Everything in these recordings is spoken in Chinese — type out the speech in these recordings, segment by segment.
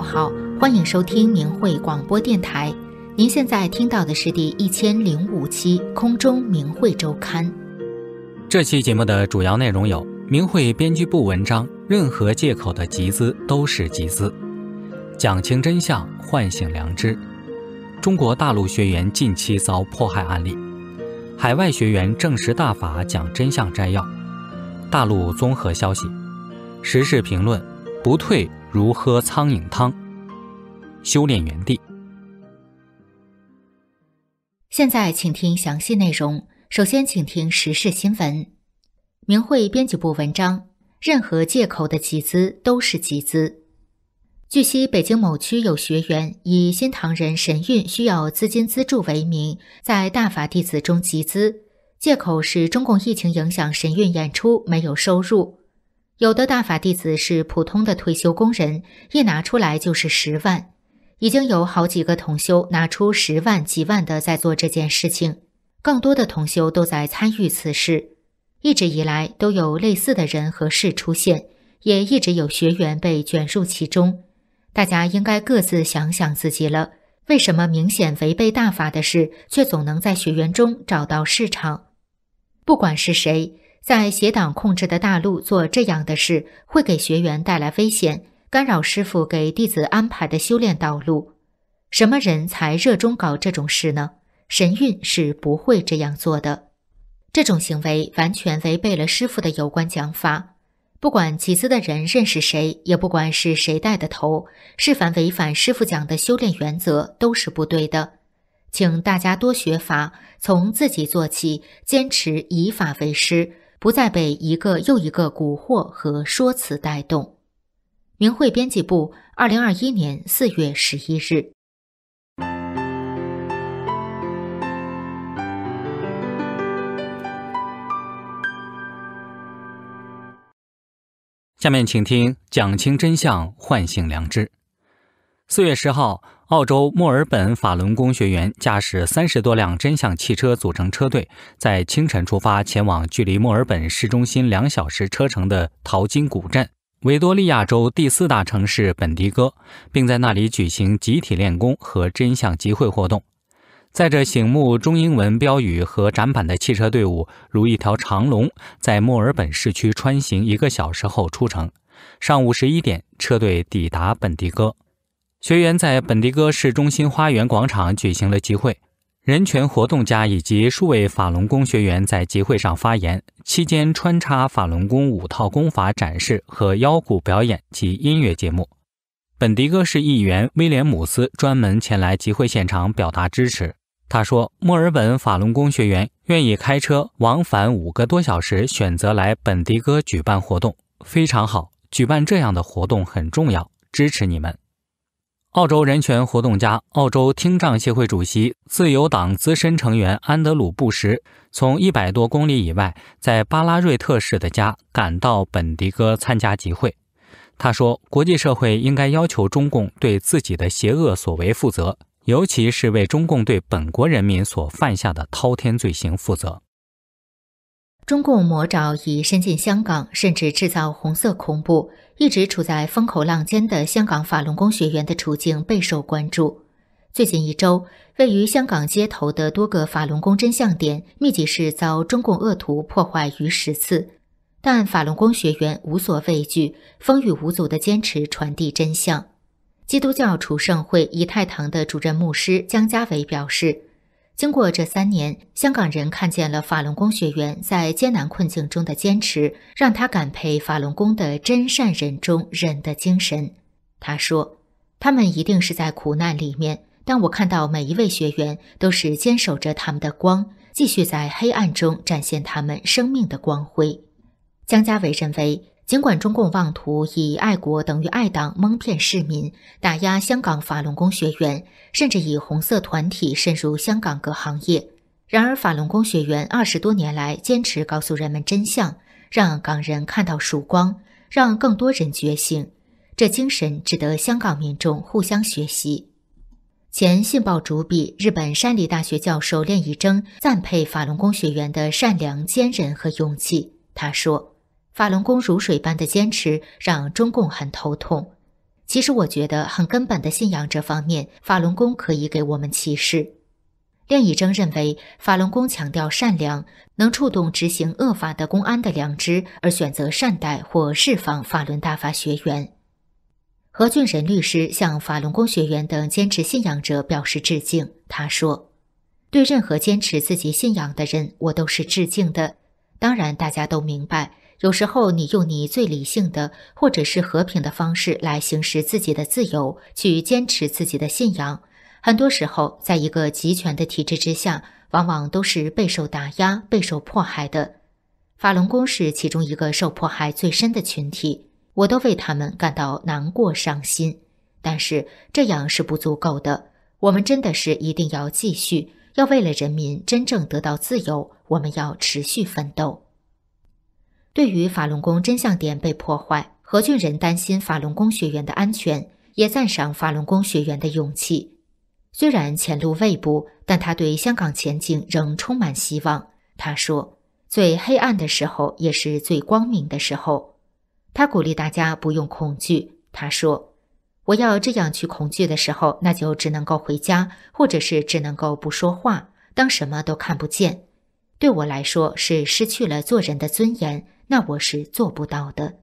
好，欢迎收听明慧广播电台。您现在听到的是第一千零五期空中明慧周刊。这期节目的主要内容有：明慧编辑部文章《任何借口的集资都是集资》，讲清真相，唤醒良知；中国大陆学员近期遭迫害案例；海外学员证实大法讲真相摘要；大陆综合消息；时事评论，不退。如喝苍蝇汤，修炼原地。现在请听详细内容。首先，请听时事新闻。明慧编辑部文章：任何借口的集资都是集资。据悉，北京某区有学员以新唐人神韵需要资金资助为名，在大法弟子中集资，借口是中共疫情影响神韵演出没有收入。有的大法弟子是普通的退休工人，一拿出来就是十万，已经有好几个同修拿出十万、几万的在做这件事情，更多的同修都在参与此事。一直以来都有类似的人和事出现，也一直有学员被卷入其中。大家应该各自想想自己了，为什么明显违背大法的事，却总能在学员中找到市场？不管是谁。在邪党控制的大陆做这样的事，会给学员带来危险，干扰师傅给弟子安排的修炼道路。什么人才热衷搞这种事呢？神韵是不会这样做的。这种行为完全违背了师傅的有关讲法。不管集资的人认识谁，也不管是谁带的头，是凡违反师傅讲的修炼原则，都是不对的。请大家多学法，从自己做起，坚持以法为师。不再被一个又一个蛊惑和说辞带动。明慧编辑部，二零二一年四月十一日。下面请听，讲清真相，唤醒良知。四月十号。澳洲墨尔本法轮功学员驾驶三十多辆真相汽车组成车队，在清晨出发，前往距离墨尔本市中心两小时车程的淘金古镇——维多利亚州第四大城市本迪戈，并在那里举行集体练功和真相集会活动。载着醒目中英文标语和展板的汽车队伍，如一条长龙，在墨尔本市区穿行一个小时后出城。上午十一点，车队抵达本迪戈。学员在本迪戈市中心花园广场举行了集会，人权活动家以及数位法轮功学员在集会上发言，期间穿插法轮功五套功法展示和腰鼓表演及音乐节目。本迪戈市议员威廉姆斯专门前来集会现场表达支持。他说：“墨尔本法轮功学员愿意开车往返五个多小时，选择来本迪戈举办活动，非常好。举办这样的活动很重要，支持你们。”澳洲人权活动家、澳洲听障协会主席、自由党资深成员安德鲁·布什，从一百多公里以外，在巴拉瑞特市的家赶到本迪哥参加集会。他说：“国际社会应该要求中共对自己的邪恶所为负责，尤其是为中共对本国人民所犯下的滔天罪行负责。”中共魔爪已伸进香港，甚至制造红色恐怖。一直处在风口浪尖的香港法轮功学员的处境备受关注。最近一周，位于香港街头的多个法轮功真相点密集式遭中共恶徒破坏逾十次，但法轮功学员无所畏惧，风雨无阻地坚持传递真相。基督教除圣会仪太堂的主任牧师姜家伟表示。经过这三年，香港人看见了法轮功学员在艰难困境中的坚持，让他感佩法轮功的真善忍中忍的精神。他说：“他们一定是在苦难里面，但我看到每一位学员都是坚守着他们的光，继续在黑暗中展现他们生命的光辉。”江家伟认为。尽管中共妄图以爱国等于爱党蒙骗市民，打压香港法轮功学员，甚至以红色团体渗入香港各行业，然而法轮功学员二十多年来坚持告诉人们真相，让港人看到曙光，让更多人觉醒。这精神值得香港民众互相学习。前《信报》主笔、日本山梨大学教授练一征赞佩法轮功学员的善良、坚韧和勇气。他说。法轮功如水般的坚持让中共很头痛。其实我觉得很根本的信仰这方面，法轮功可以给我们启示。练以征认为，法轮功强调善良，能触动执行恶法的公安的良知，而选择善待或释放法轮大法学员。何俊仁律师向法轮功学员等坚持信仰者表示致敬。他说：“对任何坚持自己信仰的人，我都是致敬的。当然，大家都明白。”有时候，你用你最理性的，或者是和平的方式来行使自己的自由，去坚持自己的信仰。很多时候，在一个集权的体制之下，往往都是备受打压、备受迫害的。法轮功是其中一个受迫害最深的群体，我都为他们感到难过、伤心。但是这样是不足够的，我们真的是一定要继续，要为了人民真正得到自由，我们要持续奋斗。对于法轮功真相点被破坏，何俊仁担心法轮功学员的安全，也赞赏法轮功学员的勇气。虽然前路未卜，但他对香港前景仍充满希望。他说：“最黑暗的时候也是最光明的时候。”他鼓励大家不用恐惧。他说：“我要这样去恐惧的时候，那就只能够回家，或者是只能够不说话，当什么都看不见。”对我来说是失去了做人的尊严，那我是做不到的。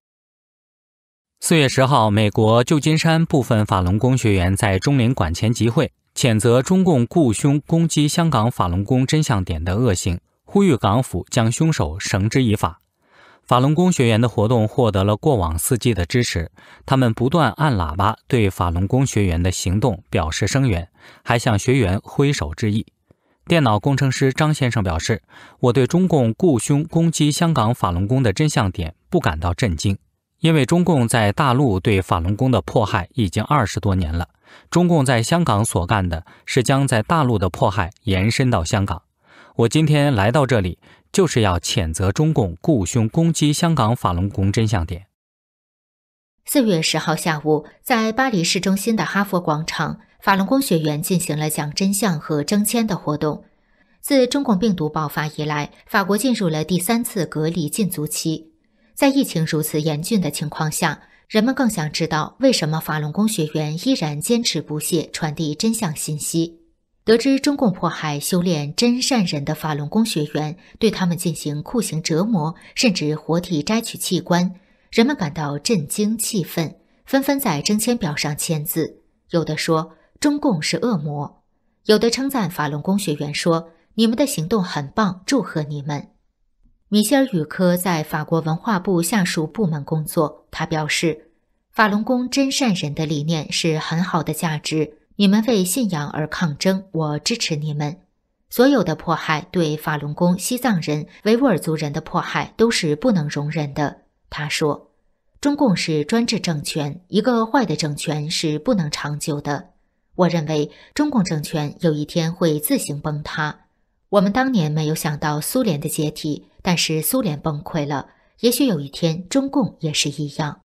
四月十号，美国旧金山部分法轮功学员在中领馆前集会，谴责中共雇凶攻击香港法轮功真相点的恶行，呼吁港府将凶手绳之以法。法轮功学员的活动获得了过往司机的支持，他们不断按喇叭对法轮功学员的行动表示声援，还向学员挥手致意。电脑工程师张先生表示：“我对中共雇凶攻击香港法轮功的真相点不感到震惊，因为中共在大陆对法轮功的迫害已经二十多年了。中共在香港所干的是将在大陆的迫害延伸到香港。我今天来到这里，就是要谴责中共雇凶攻击香港法轮功真相点。”四月十号下午，在巴黎市中心的哈佛广场。法轮功学员进行了讲真相和征签的活动。自中共病毒爆发以来，法国进入了第三次隔离禁足期。在疫情如此严峻的情况下，人们更想知道为什么法轮功学员依然坚持不懈传递真相信息。得知中共迫害修炼真善人的法轮功学员，对他们进行酷刑折磨，甚至活体摘取器官，人们感到震惊气愤，纷纷在征签表上签字。有的说。中共是恶魔，有的称赞法轮功学员说：“你们的行动很棒，祝贺你们。”米歇尔·雨科在法国文化部下属部门工作，他表示：“法轮功真善人的理念是很好的价值，你们为信仰而抗争，我支持你们。所有的迫害，对法轮功、西藏人、维吾尔族人的迫害都是不能容忍的。”他说：“中共是专制政权，一个坏的政权是不能长久的。”我认为中共政权有一天会自行崩塌。我们当年没有想到苏联的解体，但是苏联崩溃了，也许有一天中共也是一样。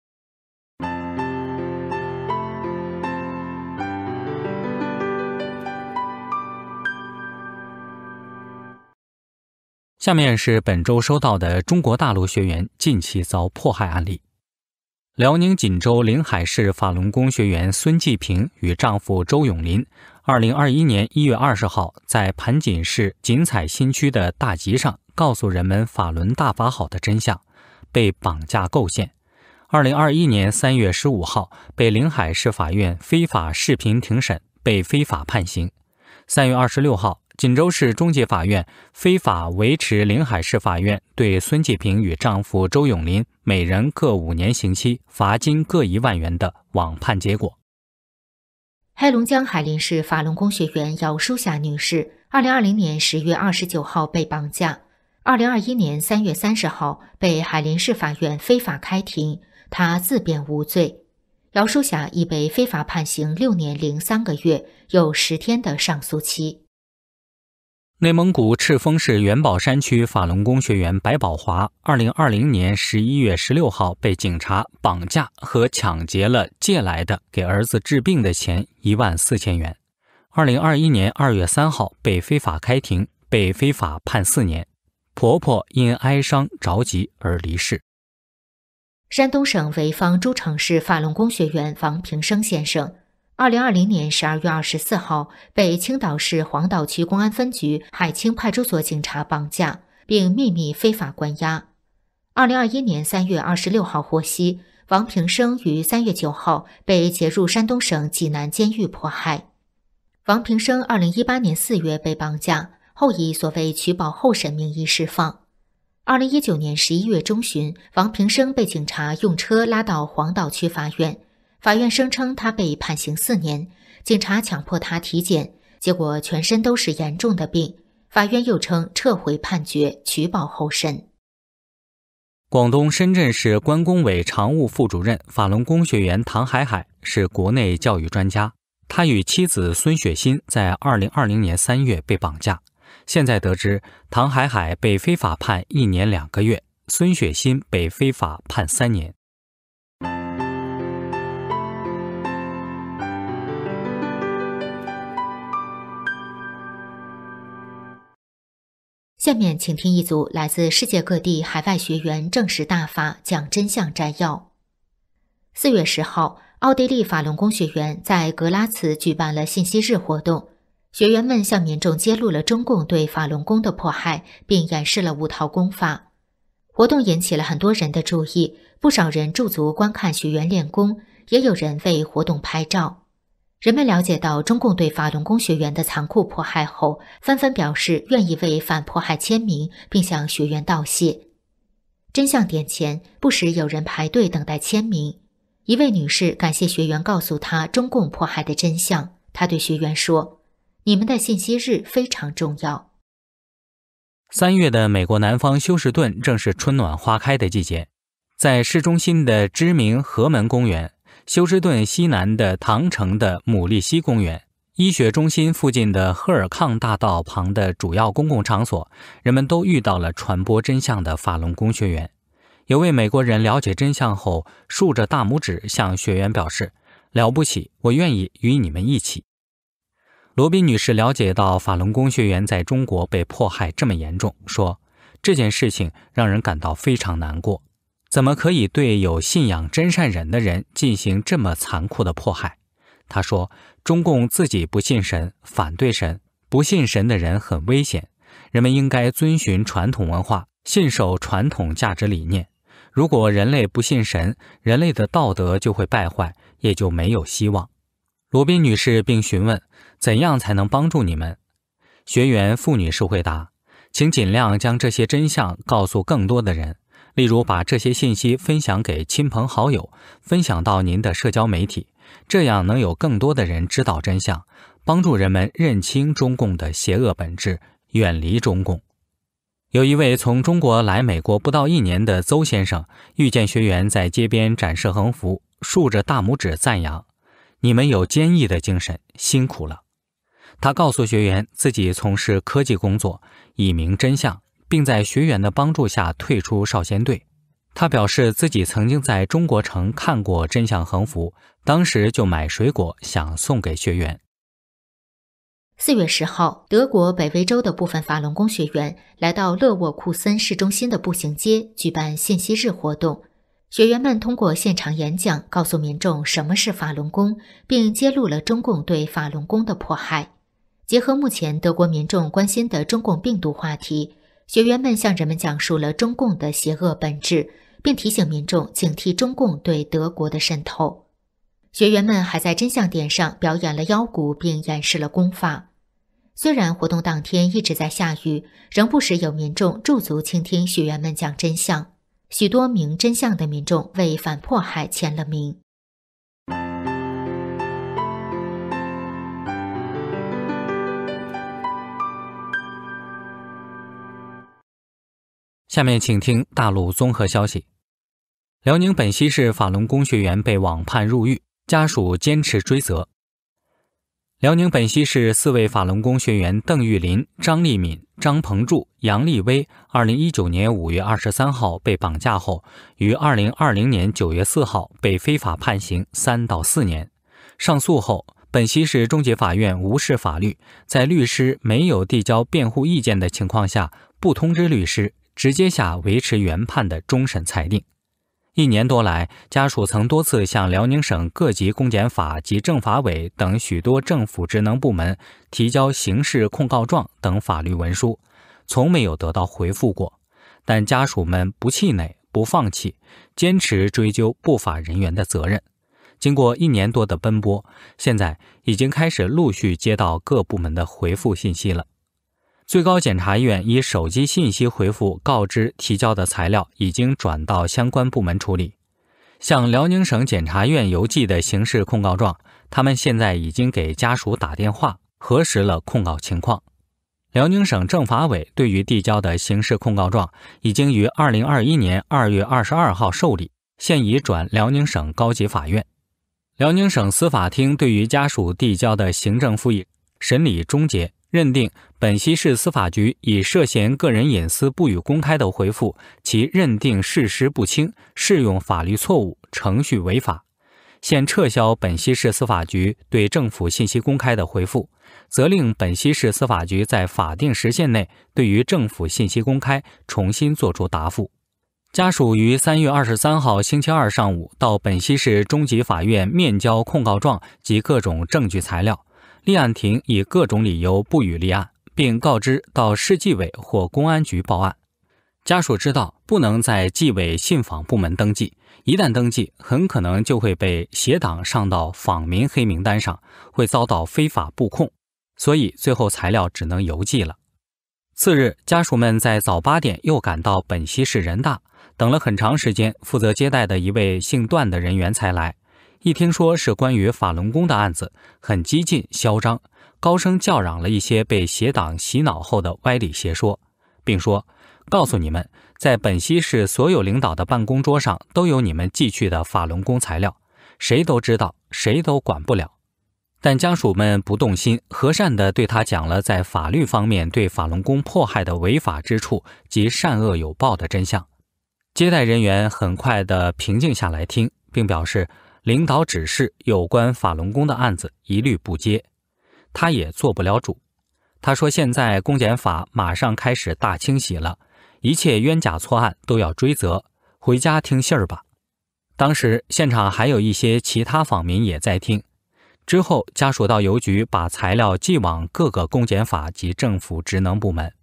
下面是本周收到的中国大陆学员近期遭迫害案例。辽宁锦州凌海市法轮功学员孙继平与丈夫周永林，二零二一年一月二十号在盘锦市锦彩新区的大集上，告诉人们法轮大法好的真相，被绑架构陷。二零二一年三月十五号，被凌海市法院非法视频庭审，被非法判刑。三月二十六号。锦州市中级法院非法维持临海市法院对孙继平与丈夫周永林每人各五年刑期、罚金各一万元的网判结果。黑龙江海林市法轮功学员姚淑霞女士，二零二零年十月二十九号被绑架，二零二一年三月三十号被海林市法院非法开庭，她自辩无罪。姚淑霞已被非法判刑六年零三个月有十天的上诉期。内蒙古赤峰市元宝山区法轮功学员白宝华，二零二零年十一月十六号被警察绑架和抢劫了借来的给儿子治病的钱一万四千元。二零二一年二月三号被非法开庭，被非法判四年。婆婆因哀伤着急而离世。山东省潍坊诸城市法轮功学员王平生先生。二零二零年十二月二十四号，被青岛市黄岛区公安分局海清派出所警察绑架并秘密非法关押。二零二一年三月二十六号获悉，王平生于三月九号被劫入山东省济南监狱迫害。王平生二零一八年四月被绑架后，以所谓取保候审名义释放。二零一九年十一月中旬，王平生被警察用车拉到黄岛区法院。法院声称他被判刑四年，警察强迫他体检，结果全身都是严重的病。法院又称撤回判决，取保候审。广东深圳市关工委常务副主任、法轮功学员唐海海是国内教育专家，他与妻子孙雪欣在2020年3月被绑架。现在得知唐海海被非法判一年两个月，孙雪欣被非法判三年。下面请听一组来自世界各地海外学员证实大法讲真相摘要。四月十号，奥地利法轮功学员在格拉茨举办了信息日活动，学员们向民众揭露了中共对法轮功的迫害，并演示了五套功法。活动引起了很多人的注意，不少人驻足观看学员练功，也有人为活动拍照。人们了解到中共对法轮功学员的残酷迫害后，纷纷表示愿意为反迫害签名，并向学员道谢。真相点前，不时有人排队等待签名。一位女士感谢学员告诉她中共迫害的真相，她对学员说：“你们的信息日非常重要。”三月的美国南方休斯顿正是春暖花开的季节，在市中心的知名河门公园。休斯顿西南的唐城的姆利西公园、医学中心附近的赫尔康大道旁的主要公共场所，人们都遇到了传播真相的法轮功学员。有位美国人了解真相后，竖着大拇指向学员表示：“了不起，我愿意与你们一起。”罗宾女士了解到法轮功学员在中国被迫害这么严重，说：“这件事情让人感到非常难过。”怎么可以对有信仰、真善忍的人进行这么残酷的迫害？他说：“中共自己不信神，反对神，不信神的人很危险。人们应该遵循传统文化，信守传统价值理念。如果人类不信神，人类的道德就会败坏，也就没有希望。”罗宾女士并询问：“怎样才能帮助你们？”学员傅女士回答：“请尽量将这些真相告诉更多的人。”例如，把这些信息分享给亲朋好友，分享到您的社交媒体，这样能有更多的人知道真相，帮助人们认清中共的邪恶本质，远离中共。有一位从中国来美国不到一年的邹先生，遇见学员在街边展示横幅，竖着大拇指赞扬：“你们有坚毅的精神，辛苦了。”他告诉学员自己从事科技工作，以明真相。并在学员的帮助下退出少先队。他表示自己曾经在中国城看过真相横幅，当时就买水果想送给学员。四月十号，德国北威州的部分法轮功学员来到勒沃库森市中心的步行街，举办信息日活动。学员们通过现场演讲，告诉民众什么是法轮功，并揭露了中共对法轮功的迫害。结合目前德国民众关心的中共病毒话题。学员们向人们讲述了中共的邪恶本质，并提醒民众警惕中共对德国的渗透。学员们还在真相点上表演了腰鼓，并演示了功法。虽然活动当天一直在下雨，仍不时有民众驻足倾听学员们讲真相。许多明真相的民众为反迫害签了名。下面请听大陆综合消息：辽宁本溪市法轮功学员被网判入狱，家属坚持追责。辽宁本溪市四位法轮功学员邓玉林、张立敏、张鹏柱、杨立威，二零一九年五月二十三号被绑架后，于二零二零年九月四号被非法判刑三到四年。上诉后，本溪市中级法院无视法律，在律师没有递交辩护意见的情况下，不通知律师。直接下维持原判的终审裁定。一年多来，家属曾多次向辽宁省各级公检法及政法委等许多政府职能部门提交刑事控告状等法律文书，从没有得到回复过。但家属们不气馁、不放弃，坚持追究不法人员的责任。经过一年多的奔波，现在已经开始陆续接到各部门的回复信息了。最高检察院以手机信息回复告知，提交的材料已经转到相关部门处理。向辽宁省检察院邮寄的刑事控告状，他们现在已经给家属打电话核实了控告情况。辽宁省政法委对于递交的刑事控告状，已经于二零二一年二月二十二号受理，现已转辽宁省高级法院。辽宁省司法厅对于家属递交的行政复议，审理终结。认定本溪市司法局以涉嫌个人隐私不予公开的回复，其认定事实不清、适用法律错误、程序违法，现撤销本溪市司法局对政府信息公开的回复，责令本溪市司法局在法定时限内对于政府信息公开重新作出答复。家属于三月二十三号星期二上午到本溪市中级法院面交控告状及各种证据材料。立案庭以各种理由不予立案，并告知到市纪委或公安局报案。家属知道不能在纪委信访部门登记，一旦登记，很可能就会被协党上到访民黑名单上，会遭到非法布控。所以最后材料只能邮寄了。次日，家属们在早八点又赶到本溪市人大，等了很长时间，负责接待的一位姓段的人员才来。一听说是关于法轮功的案子，很激进、嚣张，高声叫嚷了一些被邪党洗脑后的歪理邪说，并说：“告诉你们，在本溪市所有领导的办公桌上都有你们寄去的法轮功材料，谁都知道，谁都管不了。”但家属们不动心，和善地对他讲了在法律方面对法轮功迫害的违法之处及善恶有报的真相。接待人员很快地平静下来，听，并表示。领导指示，有关法轮功的案子一律不接，他也做不了主。他说：“现在公检法马上开始大清洗了，一切冤假错案都要追责，回家听信儿吧。”当时现场还有一些其他访民也在听。之后家属到邮局把材料寄往各个公检法及政府职能部门。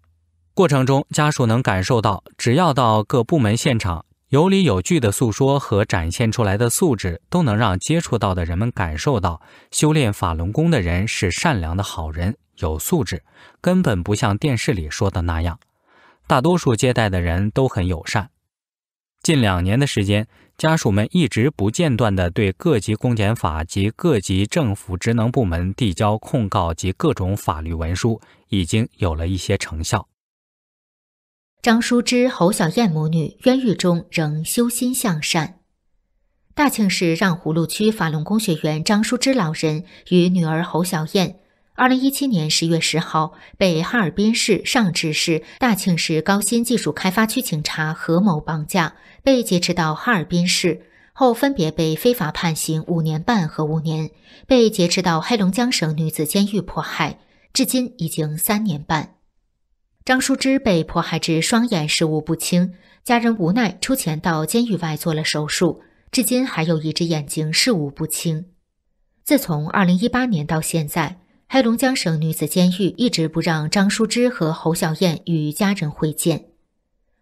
过程中，家属能感受到，只要到各部门现场。有理有据的诉说和展现出来的素质，都能让接触到的人们感受到，修炼法轮功的人是善良的好人，有素质，根本不像电视里说的那样。大多数接待的人都很友善。近两年的时间，家属们一直不间断地对各级公检法及各级政府职能部门递交控告及各种法律文书，已经有了一些成效。张淑芝、侯小燕母女冤狱中仍修心向善。大庆市让胡路区法轮功学员张淑芝老人与女儿侯小燕，二零一七年十月十号被哈尔滨市上志市大庆市高新技术开发区警察何某绑架，被劫持到哈尔滨市后，分别被非法判刑五年半和五年，被劫持到黑龙江省女子监狱迫害，至今已经三年半。张淑芝被迫害致双眼视物不清，家人无奈出钱到监狱外做了手术，至今还有一只眼睛视物不清。自从2018年到现在，黑龙江省女子监狱一直不让张淑芝和侯小燕与家人会见。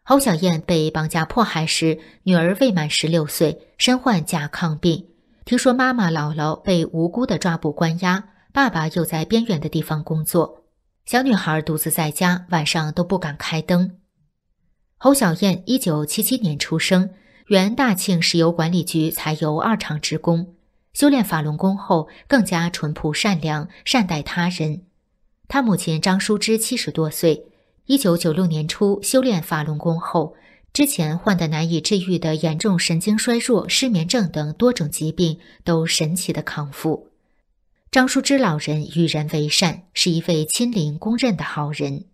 侯小燕被绑架迫害时，女儿未满十六岁，身患甲亢病。听说妈妈、姥姥被无辜的抓捕关押，爸爸又在边远的地方工作。小女孩独自在家，晚上都不敢开灯。侯小燕，一九七七年出生，原大庆石油管理局采油二厂职工。修炼法轮功后，更加淳朴善良，善待他人。他母亲张淑芝七十多岁，一九九六年初修炼法轮功后，之前患的难以治愈的严重神经衰弱、失眠症等多种疾病都神奇的康复。张树芝老人与人为善，是一位亲邻公认的好人。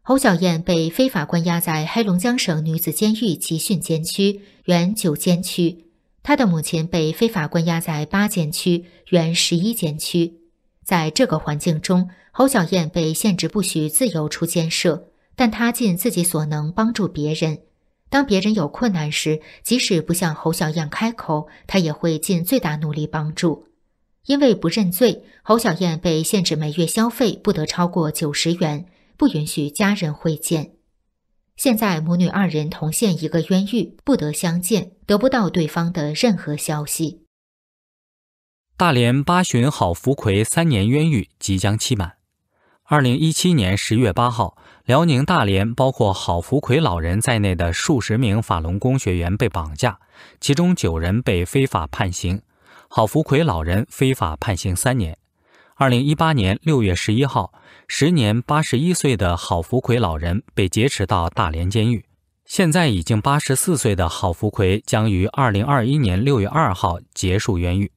侯小燕被非法关押在黑龙江省女子监狱集训监区（原九监区），她的母亲被非法关押在八监区（原十一监区）。在这个环境中，侯小燕被限制不许自由出监舍，但她尽自己所能帮助别人。当别人有困难时，即使不向侯小燕开口，她也会尽最大努力帮助。因为不认罪，侯小燕被限制每月消费不得超过九十元，不允许家人会见。现在母女二人同陷一个冤狱，不得相见，得不到对方的任何消息。大连八旬郝福奎三年冤狱即将期满。二零一七年十月八号，辽宁大连包括郝福奎老人在内的数十名法轮功学员被绑架，其中九人被非法判刑。郝福奎老人非法判刑三年。二零一八年六月十一号，时年八十一岁的郝福奎老人被劫持到大连监狱。现在已经八十四岁的郝福奎将于二零二一年六月二号结束冤狱。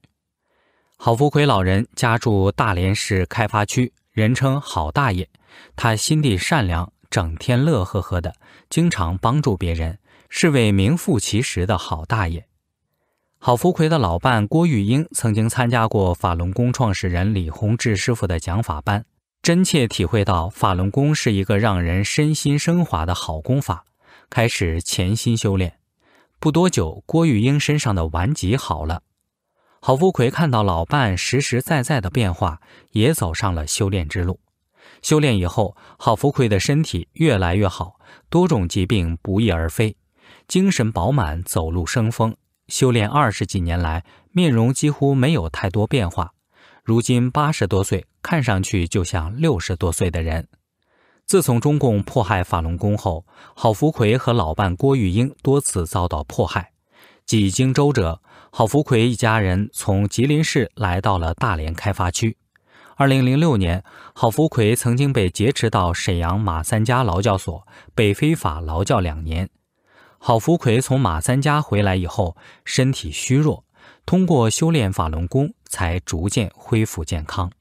郝福奎老人家住大连市开发区，人称“郝大爷”。他心地善良，整天乐呵呵的，经常帮助别人，是位名副其实的好大爷。郝福奎的老伴郭玉英曾经参加过法轮功创始人李洪志师傅的讲法班，真切体会到法轮功是一个让人身心升华的好功法，开始潜心修炼。不多久，郭玉英身上的顽疾好了。郝福奎看到老伴实实在在的变化，也走上了修炼之路。修炼以后，郝福奎的身体越来越好，多种疾病不翼而飞，精神饱满，走路生风。修炼二十几年来，面容几乎没有太多变化。如今八十多岁，看上去就像六十多岁的人。自从中共迫害法轮功后，郝福奎和老伴郭玉英多次遭到迫害，几经周折，郝福奎一家人从吉林市来到了大连开发区。二零零六年，郝福奎曾经被劫持到沈阳马三家劳教所，被非法劳教两年。郝福奎从马三家回来以后，身体虚弱，通过修炼法轮功才逐渐恢复健康。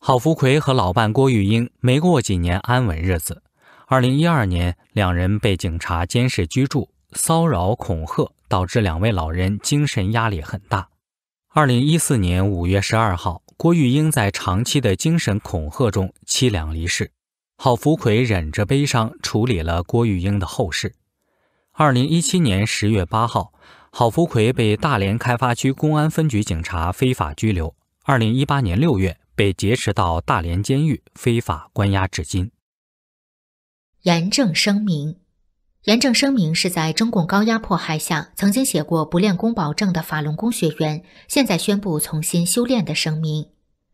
郝福奎和老伴郭玉英没过几年安稳日子。二零一二年，两人被警察监视居住、骚扰恐吓，导致两位老人精神压力很大。二零一四年五月十二号，郭玉英在长期的精神恐吓中凄凉离世。郝福奎忍着悲伤处理了郭玉英的后事。二零一七年十月八号，郝福奎被大连开发区公安分局警察非法拘留。二零一八年六月，被劫持到大连监狱非法关押至今。严正声明：严正声明是在中共高压迫害下，曾经写过不练功保证的法轮功学员，现在宣布重新修炼的声明。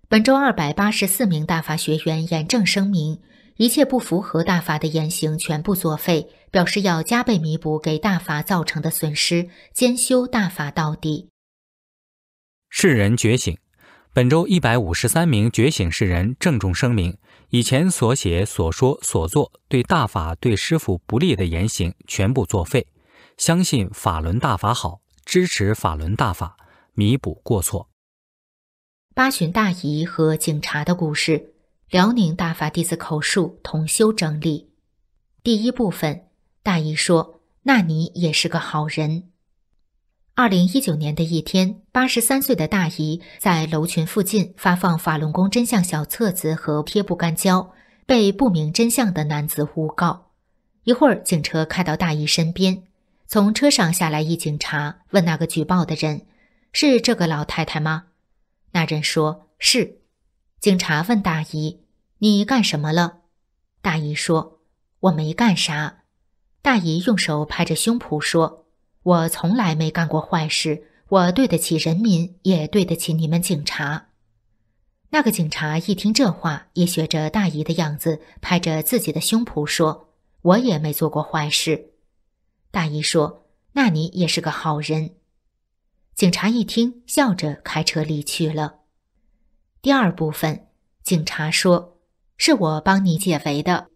本周二百八十四名大法学员严正声明。一切不符合大法的言行全部作废，表示要加倍弥补给大法造成的损失，兼修大法到底。世人觉醒，本周一百五十三名觉醒世人郑重声明：以前所写、所说、所做对大法、对师傅不利的言行全部作废。相信法轮大法好，支持法轮大法，弥补过错。八旬大姨和警察的故事。辽宁大法弟子口述，同修整理。第一部分，大姨说：“那你也是个好人。”二零一九年的一天，八十三岁的大姨在楼群附近发放法轮功真相小册子和贴不干胶，被不明真相的男子诬告。一会儿，警车开到大姨身边，从车上下来一警察，问那个举报的人：“是这个老太太吗？”那人说：“是。”警察问大姨。你干什么了？大姨说：“我没干啥。”大姨用手拍着胸脯说：“我从来没干过坏事，我对得起人民，也对得起你们警察。”那个警察一听这话，也学着大姨的样子拍着自己的胸脯说：“我也没做过坏事。”大姨说：“那你也是个好人。”警察一听，笑着开车离去了。第二部分，警察说。是我帮你解围的。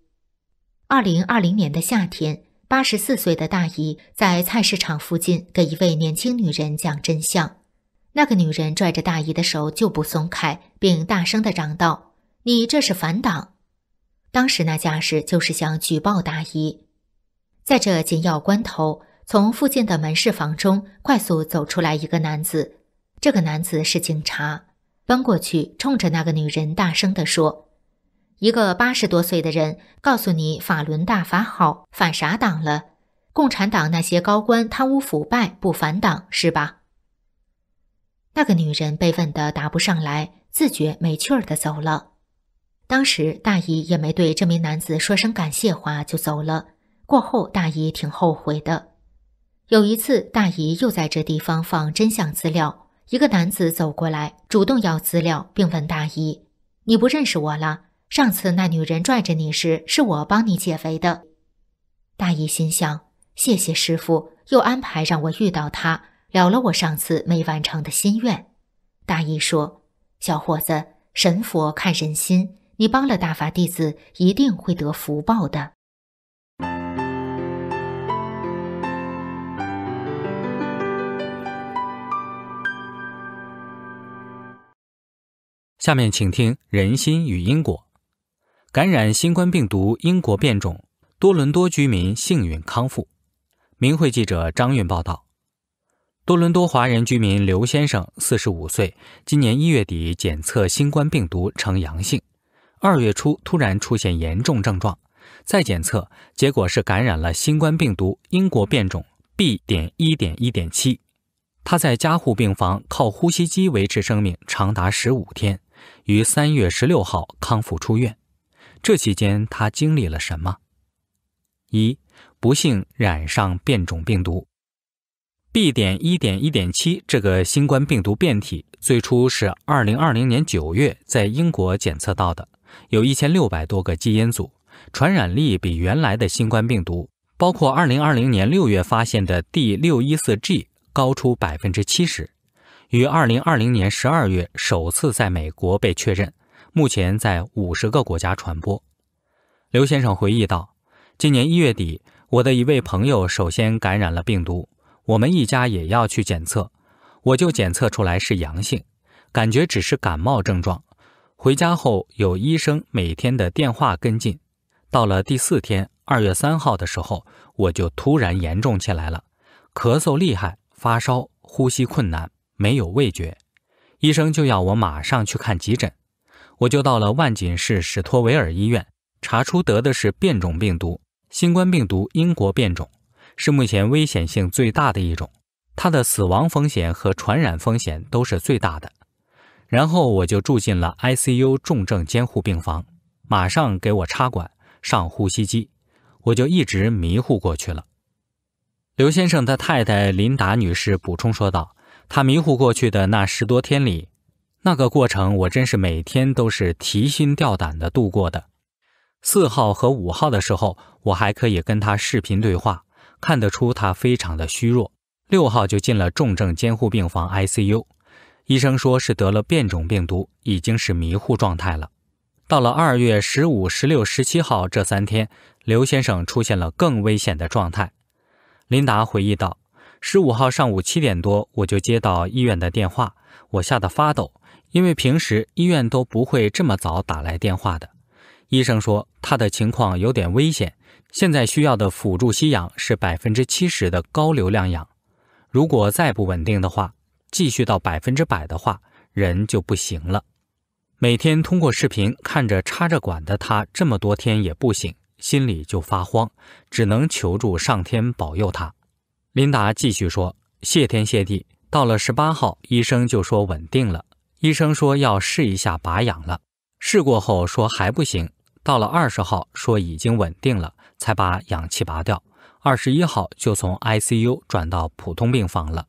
二零二零年的夏天，八十四岁的大姨在菜市场附近给一位年轻女人讲真相，那个女人拽着大姨的手就不松开，并大声的嚷道：“你这是反党！”当时那架势就是想举报大姨。在这紧要关头，从附近的门市房中快速走出来一个男子，这个男子是警察，奔过去冲着那个女人大声的说。一个八十多岁的人告诉你：“法轮大法好，反啥党了？共产党那些高官贪污腐败，不反党是吧？”那个女人被问得答不上来，自觉没趣儿的走了。当时大姨也没对这名男子说声感谢话就走了。过后，大姨挺后悔的。有一次，大姨又在这地方放真相资料，一个男子走过来，主动要资料，并问大姨：“你不认识我了？”上次那女人拽着你时，是我帮你解围的。大义心想：谢谢师傅，又安排让我遇到他，了了我上次没完成的心愿。大义说：“小伙子，神佛看人心，你帮了大法弟子，一定会得福报的。”下面请听《人心与因果》。感染新冠病毒英国变种，多伦多居民幸运康复。明慧记者张运报道：多伦多华人居民刘先生，四十五岁，今年一月底检测新冠病毒呈阳性，二月初突然出现严重症状，再检测结果是感染了新冠病毒英国变种 B 点一点一点七。他在加护病房靠呼吸机维持生命长达十五天，于三月十六号康复出院。这期间，他经历了什么？一不幸染上变种病毒。B. 点一点一点七这个新冠病毒变体，最初是2020年9月在英国检测到的，有一千六百多个基因组，传染力比原来的新冠病毒，包括2020年6月发现的 D. 六一四 G 高出百分之七十，于2020年12月首次在美国被确认。目前在五十个国家传播。刘先生回忆道：“今年一月底，我的一位朋友首先感染了病毒，我们一家也要去检测，我就检测出来是阳性，感觉只是感冒症状。回家后有医生每天的电话跟进，到了第四天，二月三号的时候，我就突然严重起来了，咳嗽厉害，发烧，呼吸困难，没有味觉，医生就要我马上去看急诊。”我就到了万锦市史托维尔医院，查出得的是变种病毒——新冠病毒英国变种，是目前危险性最大的一种，它的死亡风险和传染风险都是最大的。然后我就住进了 ICU 重症监护病房，马上给我插管上呼吸机，我就一直迷糊过去了。刘先生的太太琳达女士补充说道：“她迷糊过去的那十多天里。”那个过程，我真是每天都是提心吊胆的度过的。四号和五号的时候，我还可以跟他视频对话，看得出他非常的虚弱。六号就进了重症监护病房 ICU，医生说是得了变种病毒，已经是迷糊状态了。到了二月十五、十六、十七号这三天，刘先生出现了更危险的状态。琳达回忆道：“十五号上午七点多，我就接到医院的电话，我吓得发抖。”因为平时医院都不会这么早打来电话的，医生说他的情况有点危险，现在需要的辅助吸氧是百分之七十的高流量氧，如果再不稳定的话，继续到百分之百的话，人就不行了。每天通过视频看着插着管的他这么多天也不醒，心里就发慌，只能求助上天保佑他。琳达继续说：“谢天谢地，到了十八号，医生就说稳定了。”医生说要试一下拔氧了，试过后说还不行，到了二十号说已经稳定了，才把氧气拔掉。二十一号就从 ICU 转到普通病房了。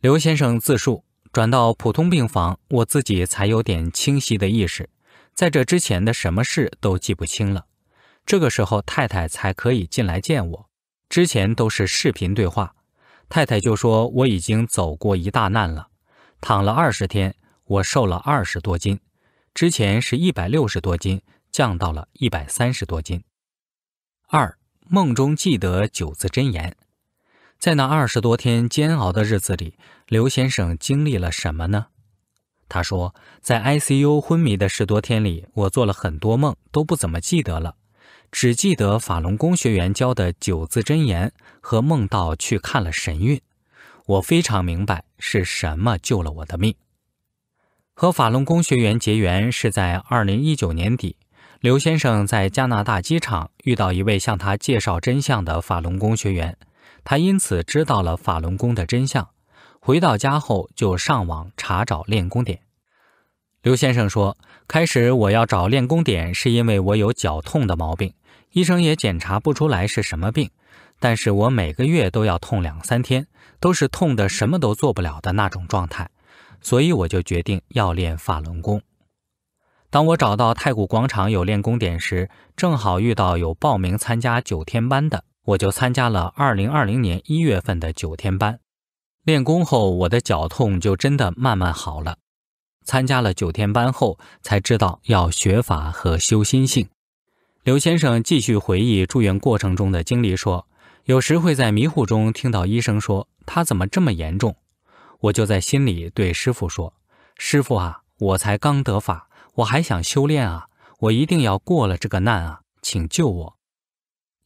刘先生自述：转到普通病房，我自己才有点清晰的意识，在这之前的什么事都记不清了。这个时候太太才可以进来见我，之前都是视频对话。太太就说我已经走过一大难了。躺了二十天，我瘦了二十多斤，之前是一百六十多斤，降到了一百三十多斤。二梦中记得九字真言，在那二十多天煎熬的日子里，刘先生经历了什么呢？他说，在 ICU 昏迷的十多天里，我做了很多梦，都不怎么记得了，只记得法轮功学员教的九字真言和梦到去看了神韵。我非常明白是什么救了我的命。和法轮功学员结缘是在二零一九年底，刘先生在加拿大机场遇到一位向他介绍真相的法轮功学员，他因此知道了法轮功的真相。回到家后就上网查找练功点。刘先生说：“开始我要找练功点，是因为我有脚痛的毛病，医生也检查不出来是什么病。”但是我每个月都要痛两三天，都是痛的什么都做不了的那种状态，所以我就决定要练法轮功。当我找到太古广场有练功点时，正好遇到有报名参加九天班的，我就参加了2020年一月份的九天班。练功后，我的脚痛就真的慢慢好了。参加了九天班后，才知道要学法和修心性。刘先生继续回忆住院过程中的经历说。有时会在迷糊中听到医生说他怎么这么严重，我就在心里对师傅说：“师傅啊，我才刚得法，我还想修炼啊，我一定要过了这个难啊，请救我。”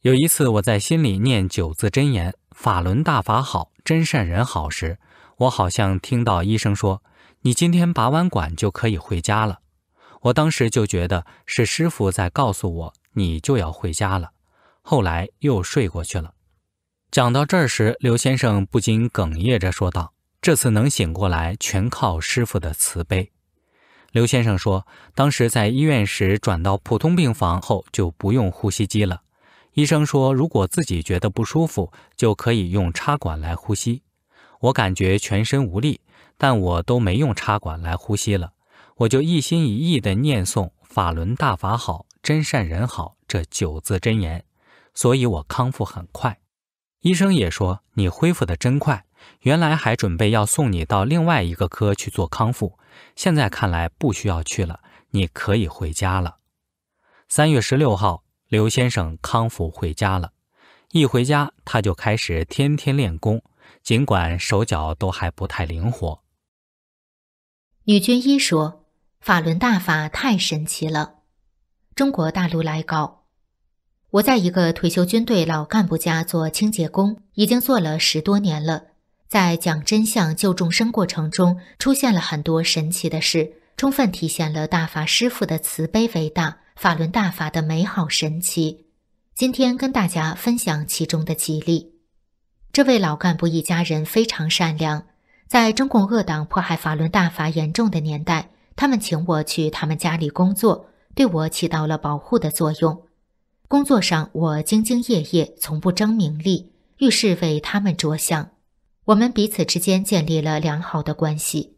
有一次我在心里念九字真言“法轮大法好，真善人好”时，我好像听到医生说：“你今天拔完管就可以回家了。”我当时就觉得是师傅在告诉我你就要回家了，后来又睡过去了。讲到这时，刘先生不禁哽咽着说道：“这次能醒过来，全靠师傅的慈悲。”刘先生说：“当时在医院时，转到普通病房后就不用呼吸机了。医生说，如果自己觉得不舒服，就可以用插管来呼吸。我感觉全身无力，但我都没用插管来呼吸了。我就一心一意的念诵‘法轮大法好，真善人好’这九字真言，所以我康复很快。”医生也说：“你恢复的真快，原来还准备要送你到另外一个科去做康复，现在看来不需要去了，你可以回家了。”三月十六号，刘先生康复回家了，一回家他就开始天天练功，尽管手脚都还不太灵活。女军医说：“法轮大法太神奇了，中国大陆来搞。”我在一个退休军队老干部家做清洁工，已经做了十多年了。在讲真相救众生过程中，出现了很多神奇的事，充分体现了大法师傅的慈悲伟大，法轮大法的美好神奇。今天跟大家分享其中的几例。这位老干部一家人非常善良，在中共恶党迫害法轮大法严重的年代，他们请我去他们家里工作，对我起到了保护的作用。工作上，我兢兢业业，从不争名利，遇事为他们着想。我们彼此之间建立了良好的关系。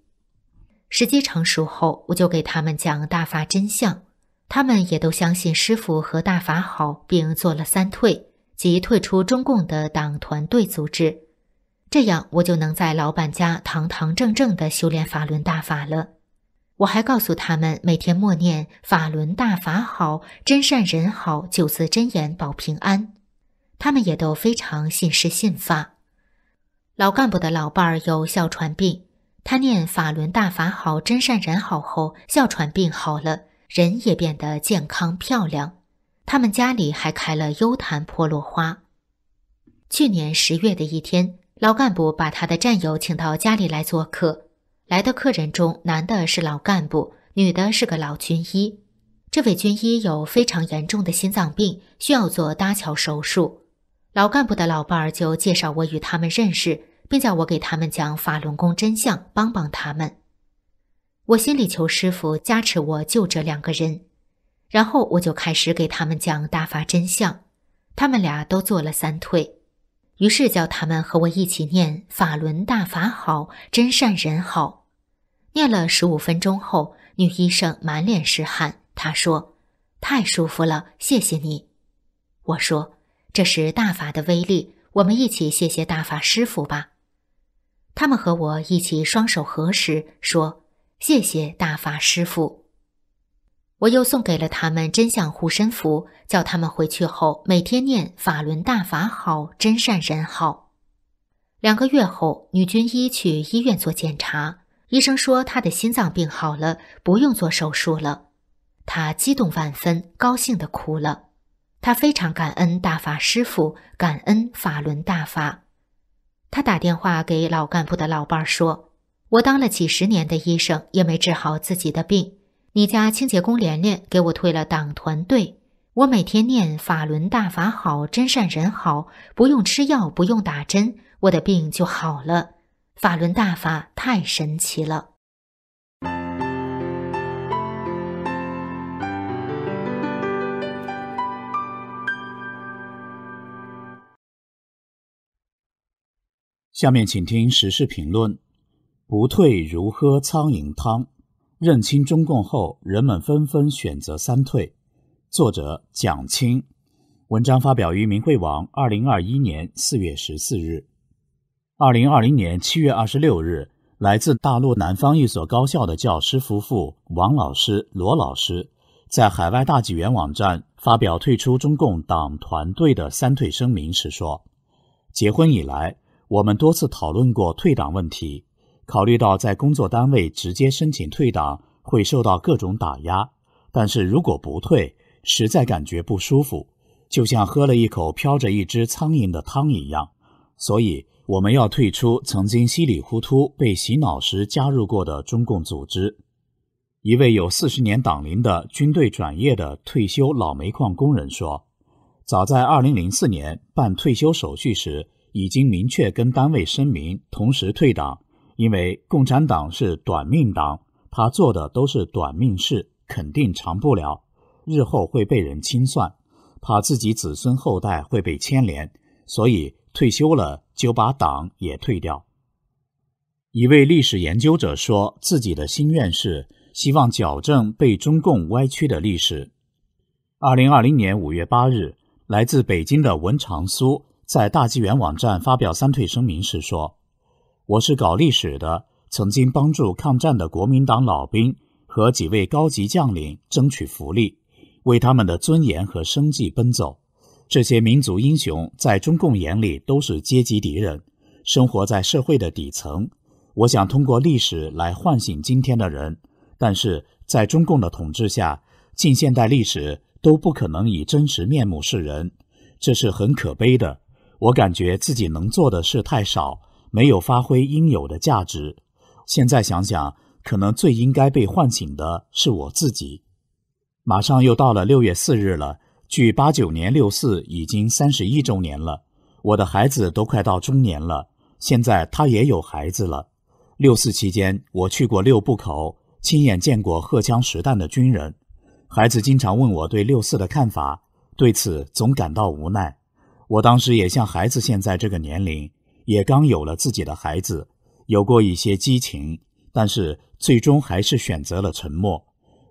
时机成熟后，我就给他们讲大法真相，他们也都相信师傅和大法好，并做了三退，即退出中共的党团队组织。这样，我就能在老板家堂堂正正地修炼法轮大法了。我还告诉他们每天默念“法轮大法好，真善人好”九字真言保平安，他们也都非常信师信法。老干部的老伴儿有哮喘病，他念“法轮大法好，真善人好”后，哮喘病好了，人也变得健康漂亮。他们家里还开了幽檀破落花。去年十月的一天，老干部把他的战友请到家里来做客。来的客人中，男的是老干部，女的是个老军医。这位军医有非常严重的心脏病，需要做搭桥手术。老干部的老伴儿就介绍我与他们认识，并叫我给他们讲法轮功真相，帮帮他们。我心里求师傅加持，我救这两个人。然后我就开始给他们讲大法真相，他们俩都做了三退。于是叫他们和我一起念法轮大法好，真善人好。念了十五分钟后，女医生满脸是汗，她说：“太舒服了，谢谢你。”我说：“这是大法的威力，我们一起谢谢大法师傅吧。”他们和我一起双手合十，说：“谢谢大法师傅。”我又送给了他们真相护身符，叫他们回去后每天念法轮大法好，真善人好。两个月后，女军医去医院做检查，医生说她的心脏病好了，不用做手术了。她激动万分，高兴地哭了。她非常感恩大法师父，感恩法轮大法。她打电话给老干部的老伴儿说：“我当了几十年的医生，也没治好自己的病。”你家清洁工连连给我退了党团队，我每天念法轮大法好，真善人好，不用吃药，不用打针，我的病就好了。法轮大法太神奇了。下面请听时事评论：不退如喝苍蝇汤。认清中共后，人们纷纷选择三退。作者：蒋清。文章发表于明慧网，二零二一年四月十四日。二零二零年七月二十六日，来自大陆南方一所高校的教师夫妇王老师、罗老师，在海外大纪元网站发表退出中共党团队的三退声明时说：“结婚以来，我们多次讨论过退党问题。”考虑到在工作单位直接申请退党会受到各种打压，但是如果不退，实在感觉不舒服，就像喝了一口飘着一只苍蝇的汤一样。所以，我们要退出曾经稀里糊涂被洗脑时加入过的中共组织。一位有四十年党龄的军队转业的退休老煤矿工人说：“早在二零零四年办退休手续时，已经明确跟单位声明同时退党。”因为共产党是短命党，他做的都是短命事，肯定长不了，日后会被人清算，怕自己子孙后代会被牵连，所以退休了就把党也退掉。一位历史研究者说，自己的心愿是希望矫正被中共歪曲的历史。二零二零年五月八日，来自北京的文长苏在大纪元网站发表三退声明时说。我是搞历史的，曾经帮助抗战的国民党老兵和几位高级将领争取福利，为他们的尊严和生计奔走。这些民族英雄在中共眼里都是阶级敌人，生活在社会的底层。我想通过历史来唤醒今天的人，但是在中共的统治下，近现代历史都不可能以真实面目示人，这是很可悲的。我感觉自己能做的事太少。没有发挥应有的价值。现在想想，可能最应该被唤醒的是我自己。马上又到了六月四日了，距八九年六四已经三十一周年了。我的孩子都快到中年了，现在他也有孩子了。六四期间，我去过六部口，亲眼见过荷枪实弹的军人。孩子经常问我对六四的看法，对此总感到无奈。我当时也像孩子现在这个年龄。也刚有了自己的孩子，有过一些激情，但是最终还是选择了沉默。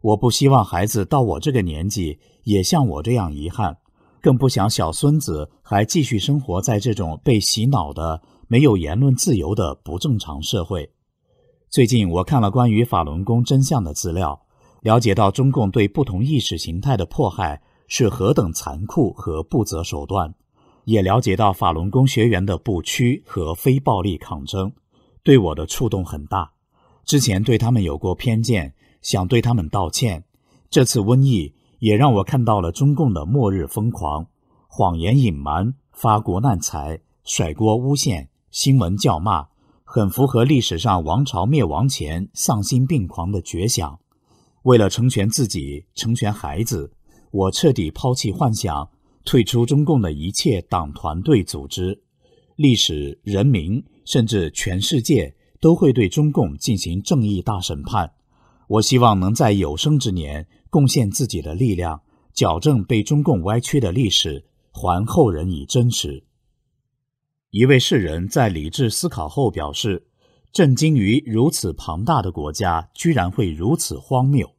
我不希望孩子到我这个年纪也像我这样遗憾，更不想小孙子还继续生活在这种被洗脑的、没有言论自由的不正常社会。最近我看了关于法轮功真相的资料，了解到中共对不同意识形态的迫害是何等残酷和不择手段。也了解到法轮功学员的不屈和非暴力抗争，对我的触动很大。之前对他们有过偏见，想对他们道歉。这次瘟疫也让我看到了中共的末日疯狂、谎言隐瞒、发国难财、甩锅诬陷、新闻叫骂，很符合历史上王朝灭亡前丧心病狂的绝想。为了成全自己、成全孩子，我彻底抛弃幻想。退出中共的一切党团队组织，历史、人民，甚至全世界都会对中共进行正义大审判。我希望能在有生之年贡献自己的力量，矫正被中共歪曲的历史，还后人以真实。一位世人在理智思考后表示：“震惊于如此庞大的国家居然会如此荒谬。”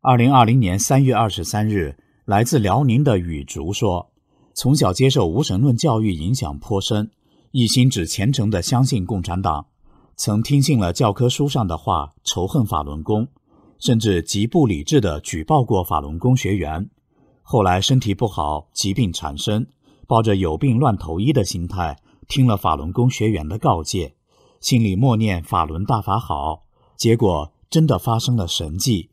二零二零年三月二十三日。来自辽宁的雨竹说：“从小接受无神论教育，影响颇深，一心只虔诚地相信共产党。曾听信了教科书上的话，仇恨法轮功，甚至极不理智地举报过法轮功学员。后来身体不好，疾病缠身，抱着有病乱投医的心态，听了法轮功学员的告诫，心里默念‘法轮大法好’，结果真的发生了神迹。”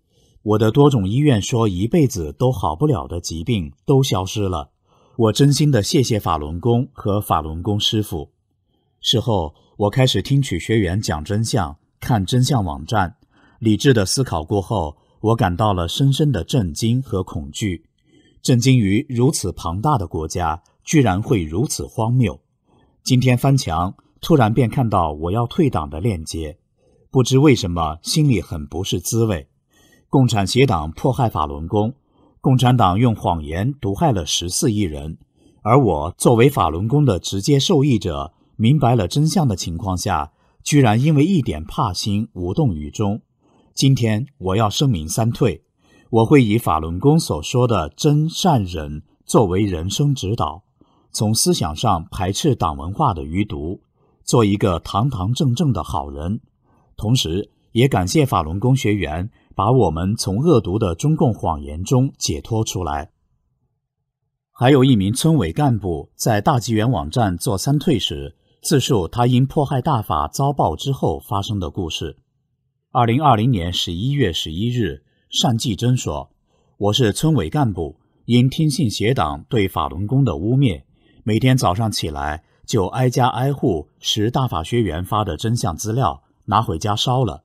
我的多种医院说一辈子都好不了的疾病都消失了，我真心的谢谢法轮功和法轮功师傅。事后我开始听取学员讲真相，看真相网站，理智的思考过后，我感到了深深的震惊和恐惧，震惊于如此庞大的国家居然会如此荒谬。今天翻墙，突然便看到我要退党的链接，不知为什么心里很不是滋味。共产邪党迫害法轮功，共产党用谎言毒害了十四亿人，而我作为法轮功的直接受益者，明白了真相的情况下，居然因为一点怕心无动于衷。今天我要声明三退，我会以法轮功所说的真善忍作为人生指导，从思想上排斥党文化的余毒，做一个堂堂正正的好人。同时，也感谢法轮功学员。把我们从恶毒的中共谎言中解脱出来。还有一名村委干部在大纪元网站做三退时，自述他因迫害大法遭报之后发生的故事。二零二零年十一月十一日，单继珍说：“我是村委干部，因听信邪党对法轮功的污蔑，每天早上起来就挨家挨户拾大法学员发的真相资料，拿回家烧了。”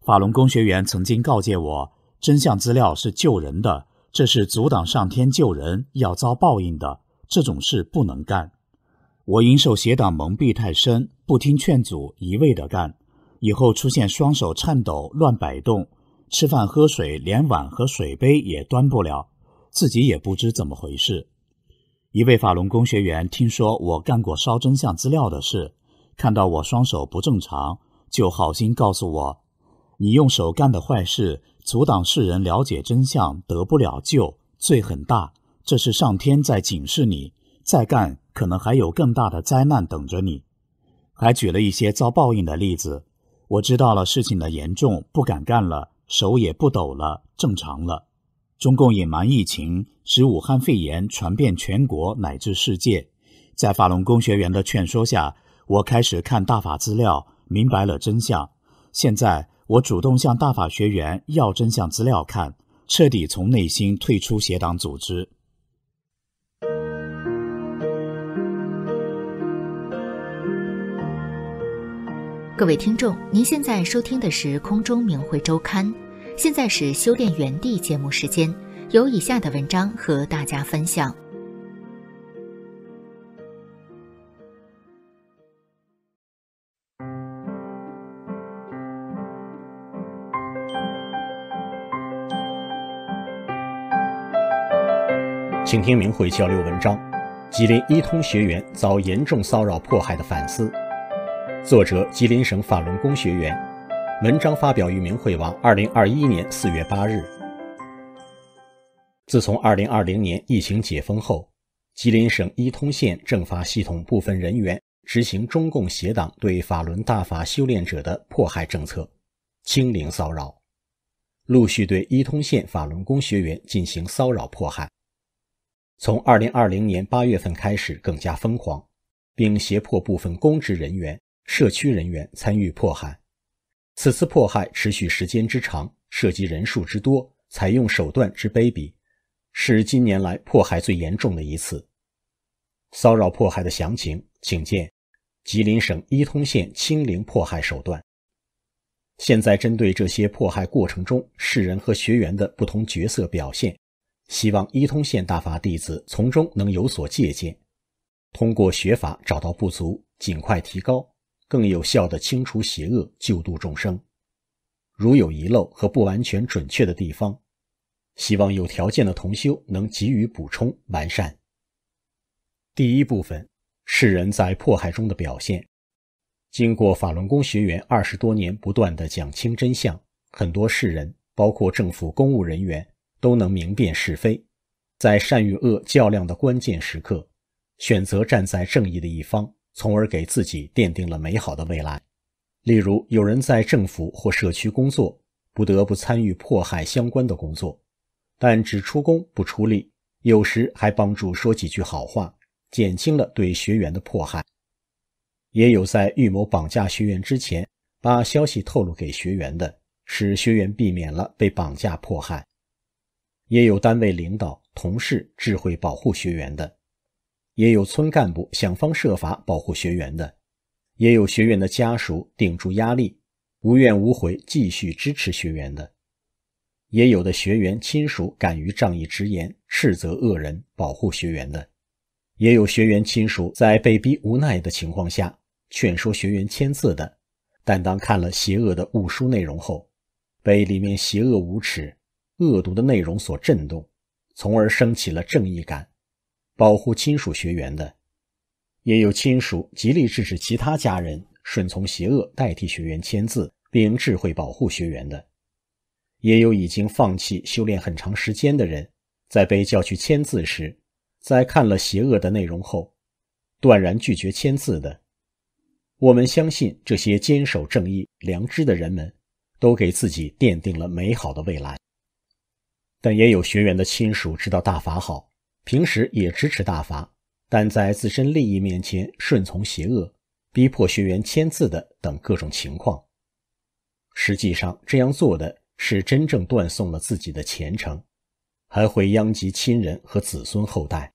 法轮功学员曾经告诫我：“真相资料是救人的，这是阻挡上天救人，要遭报应的。这种事不能干。”我因受邪党蒙蔽太深，不听劝阻，一味的干。以后出现双手颤抖、乱摆动，吃饭喝水连碗和水杯也端不了，自己也不知怎么回事。一位法轮功学员听说我干过烧真相资料的事，看到我双手不正常，就好心告诉我。你用手干的坏事，阻挡世人了解真相，得不了救，罪很大。这是上天在警示你，再干可能还有更大的灾难等着你。还举了一些遭报应的例子。我知道了事情的严重，不敢干了，手也不抖了，正常了。中共隐瞒疫情，使武汉肺炎传遍全国乃至世界。在法轮功学员的劝说下，我开始看大法资料，明白了真相。现在。我主动向大法学员要真相资料看，彻底从内心退出邪党组织。各位听众，您现在收听的是空中明慧周刊，现在是修炼园地节目时间，有以下的文章和大家分享。请听明慧交流文章，《吉林一通学员遭严重骚扰迫害的反思》，作者吉林省法轮功学员，文章发表于明慧网，二零二一年四月八日。自从二零二零年疫情解封后，吉林省伊通县政法系统部分人员执行中共邪党对法轮大法修炼者的迫害政策，清零骚扰，陆续对伊通县法轮功学员进行骚扰迫害。从2020年8月份开始更加疯狂，并胁迫部分公职人员、社区人员参与迫害。此次迫害持续时间之长，涉及人数之多，采用手段之卑鄙，是近年来迫害最严重的一次。骚扰迫害的详情，请见吉林省伊通县清零迫害手段。现在针对这些迫害过程中，世人和学员的不同角色表现。希望一通县大法弟子从中能有所借鉴，通过学法找到不足，尽快提高，更有效的清除邪恶，救度众生。如有遗漏和不完全准确的地方，希望有条件的同修能给予补充完善。第一部分，世人在迫害中的表现，经过法轮功学员二十多年不断的讲清真相，很多世人，包括政府公务人员。都能明辨是非，在善与恶较量的关键时刻，选择站在正义的一方，从而给自己奠定了美好的未来。例如，有人在政府或社区工作，不得不参与迫害相关的工作，但只出工不出力，有时还帮助说几句好话，减轻了对学员的迫害。也有在预谋绑架学员之前，把消息透露给学员的，使学员避免了被绑架迫害。也有单位领导、同事智慧保护学员的，也有村干部想方设法保护学员的，也有学员的家属顶住压力，无怨无悔继续支持学员的，也有的学员亲属敢于仗义执言，斥责恶人，保护学员的，也有学员亲属在被逼无奈的情况下劝说学员签字的，但当看了邪恶的误书内容后，被里面邪恶无耻。恶毒的内容所震动，从而升起了正义感。保护亲属学员的，也有亲属极力制止其他家人顺从邪恶，代替学员签字，并智慧保护学员的；也有已经放弃修炼很长时间的人，在被叫去签字时，在看了邪恶的内容后，断然拒绝签字的。我们相信，这些坚守正义良知的人们，都给自己奠定了美好的未来。但也有学员的亲属知道大法好，平时也支持大法，但在自身利益面前顺从邪恶，逼迫学员签字的等各种情况。实际上这样做的是真正断送了自己的前程，还会殃及亲人和子孙后代。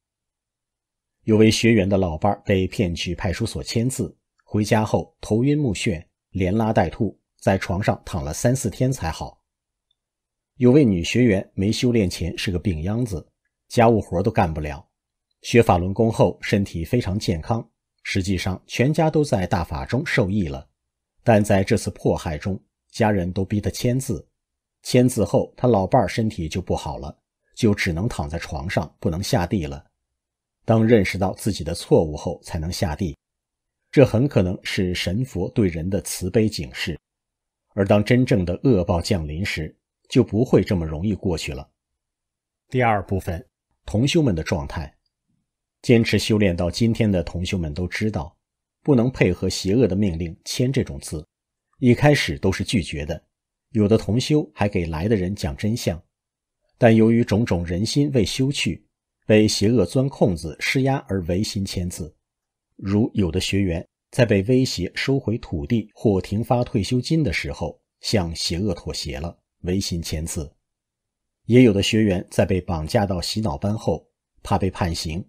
有位学员的老伴被骗去派出所签字，回家后头晕目眩，连拉带吐，在床上躺了三四天才好。有位女学员，没修炼前是个病秧子，家务活都干不了。学法轮功后，身体非常健康。实际上，全家都在大法中受益了。但在这次迫害中，家人都逼她签字。签字后，她老伴儿身体就不好了，就只能躺在床上，不能下地了。当认识到自己的错误后，才能下地。这很可能是神佛对人的慈悲警示。而当真正的恶报降临时，就不会这么容易过去了。第二部分，同修们的状态，坚持修炼到今天的同修们都知道，不能配合邪恶的命令签这种字。一开始都是拒绝的，有的同修还给来的人讲真相，但由于种种人心未修去，被邪恶钻空子施压而违心签字。如有的学员在被威胁收回土地或停发退休金的时候，向邪恶妥协了。违心签字，也有的学员在被绑架到洗脑班后，怕被判刑，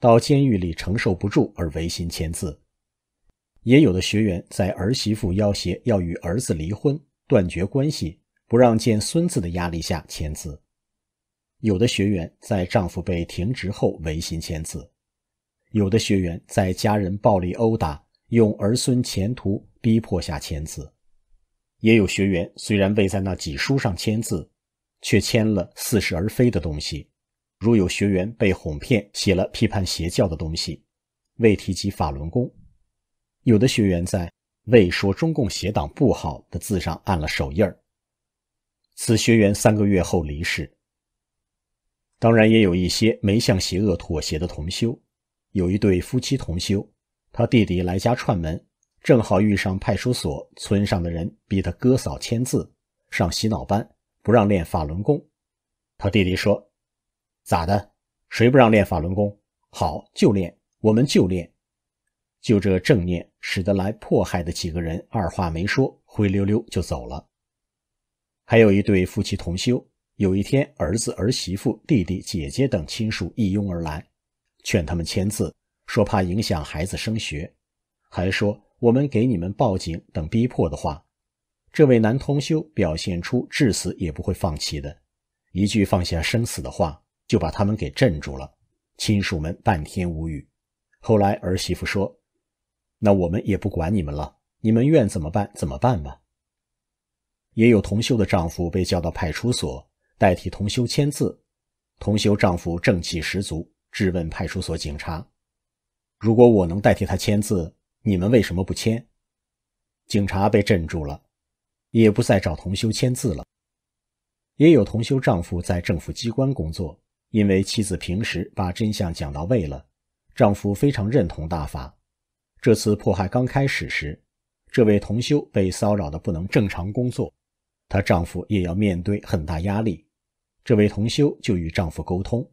到监狱里承受不住而违心签字；也有的学员在儿媳妇要挟要与儿子离婚、断绝关系，不让见孙子的压力下签字；有的学员在丈夫被停职后违心签字；有的学员在家人暴力殴打、用儿孙前途逼迫下签字。也有学员虽然未在那几书上签字，却签了似是而非的东西。如有学员被哄骗写了批判邪教的东西，未提及法轮功；有的学员在未说中共邪党不好的字上按了手印儿，此学员三个月后离世。当然也有一些没向邪恶妥协的同修，有一对夫妻同修，他弟弟来家串门。正好遇上派出所，村上的人逼他哥嫂签字，上洗脑班，不让练法轮功。他弟弟说：“咋的？谁不让练法轮功？好，就练，我们就练。”就这正念，使得来迫害的几个人二话没说，灰溜溜就走了。还有一对夫妻同修，有一天儿子、儿媳妇、弟弟、姐姐等亲属一拥而来，劝他们签字，说怕影响孩子升学，还说。我们给你们报警等逼迫的话，这位男同修表现出至死也不会放弃的一句放下生死的话，就把他们给镇住了。亲属们半天无语。后来儿媳妇说：“那我们也不管你们了，你们愿怎么办怎么办吧。”也有同修的丈夫被叫到派出所，代替同修签字。同修丈夫正气十足，质问派出所警察：“如果我能代替他签字？”你们为什么不签？警察被镇住了，也不再找同修签字了。也有同修丈夫在政府机关工作，因为妻子平时把真相讲到位了，丈夫非常认同大法。这次迫害刚开始时，这位同修被骚扰的不能正常工作，她丈夫也要面对很大压力。这位同修就与丈夫沟通：“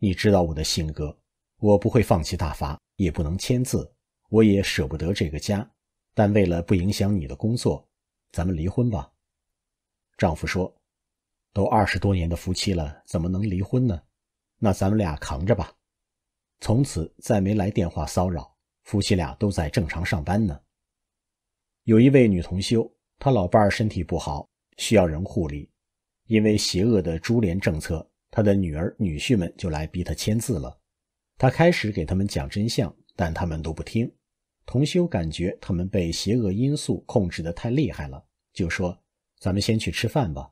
你知道我的性格，我不会放弃大法，也不能签字。”我也舍不得这个家，但为了不影响你的工作，咱们离婚吧。”丈夫说，“都二十多年的夫妻了，怎么能离婚呢？那咱们俩扛着吧。从此再没来电话骚扰，夫妻俩都在正常上班呢。有一位女同修，她老伴儿身体不好，需要人护理。因为邪恶的株连政策，她的女儿女婿们就来逼她签字了。她开始给他们讲真相，但他们都不听。同修感觉他们被邪恶因素控制的太厉害了，就说：“咱们先去吃饭吧。”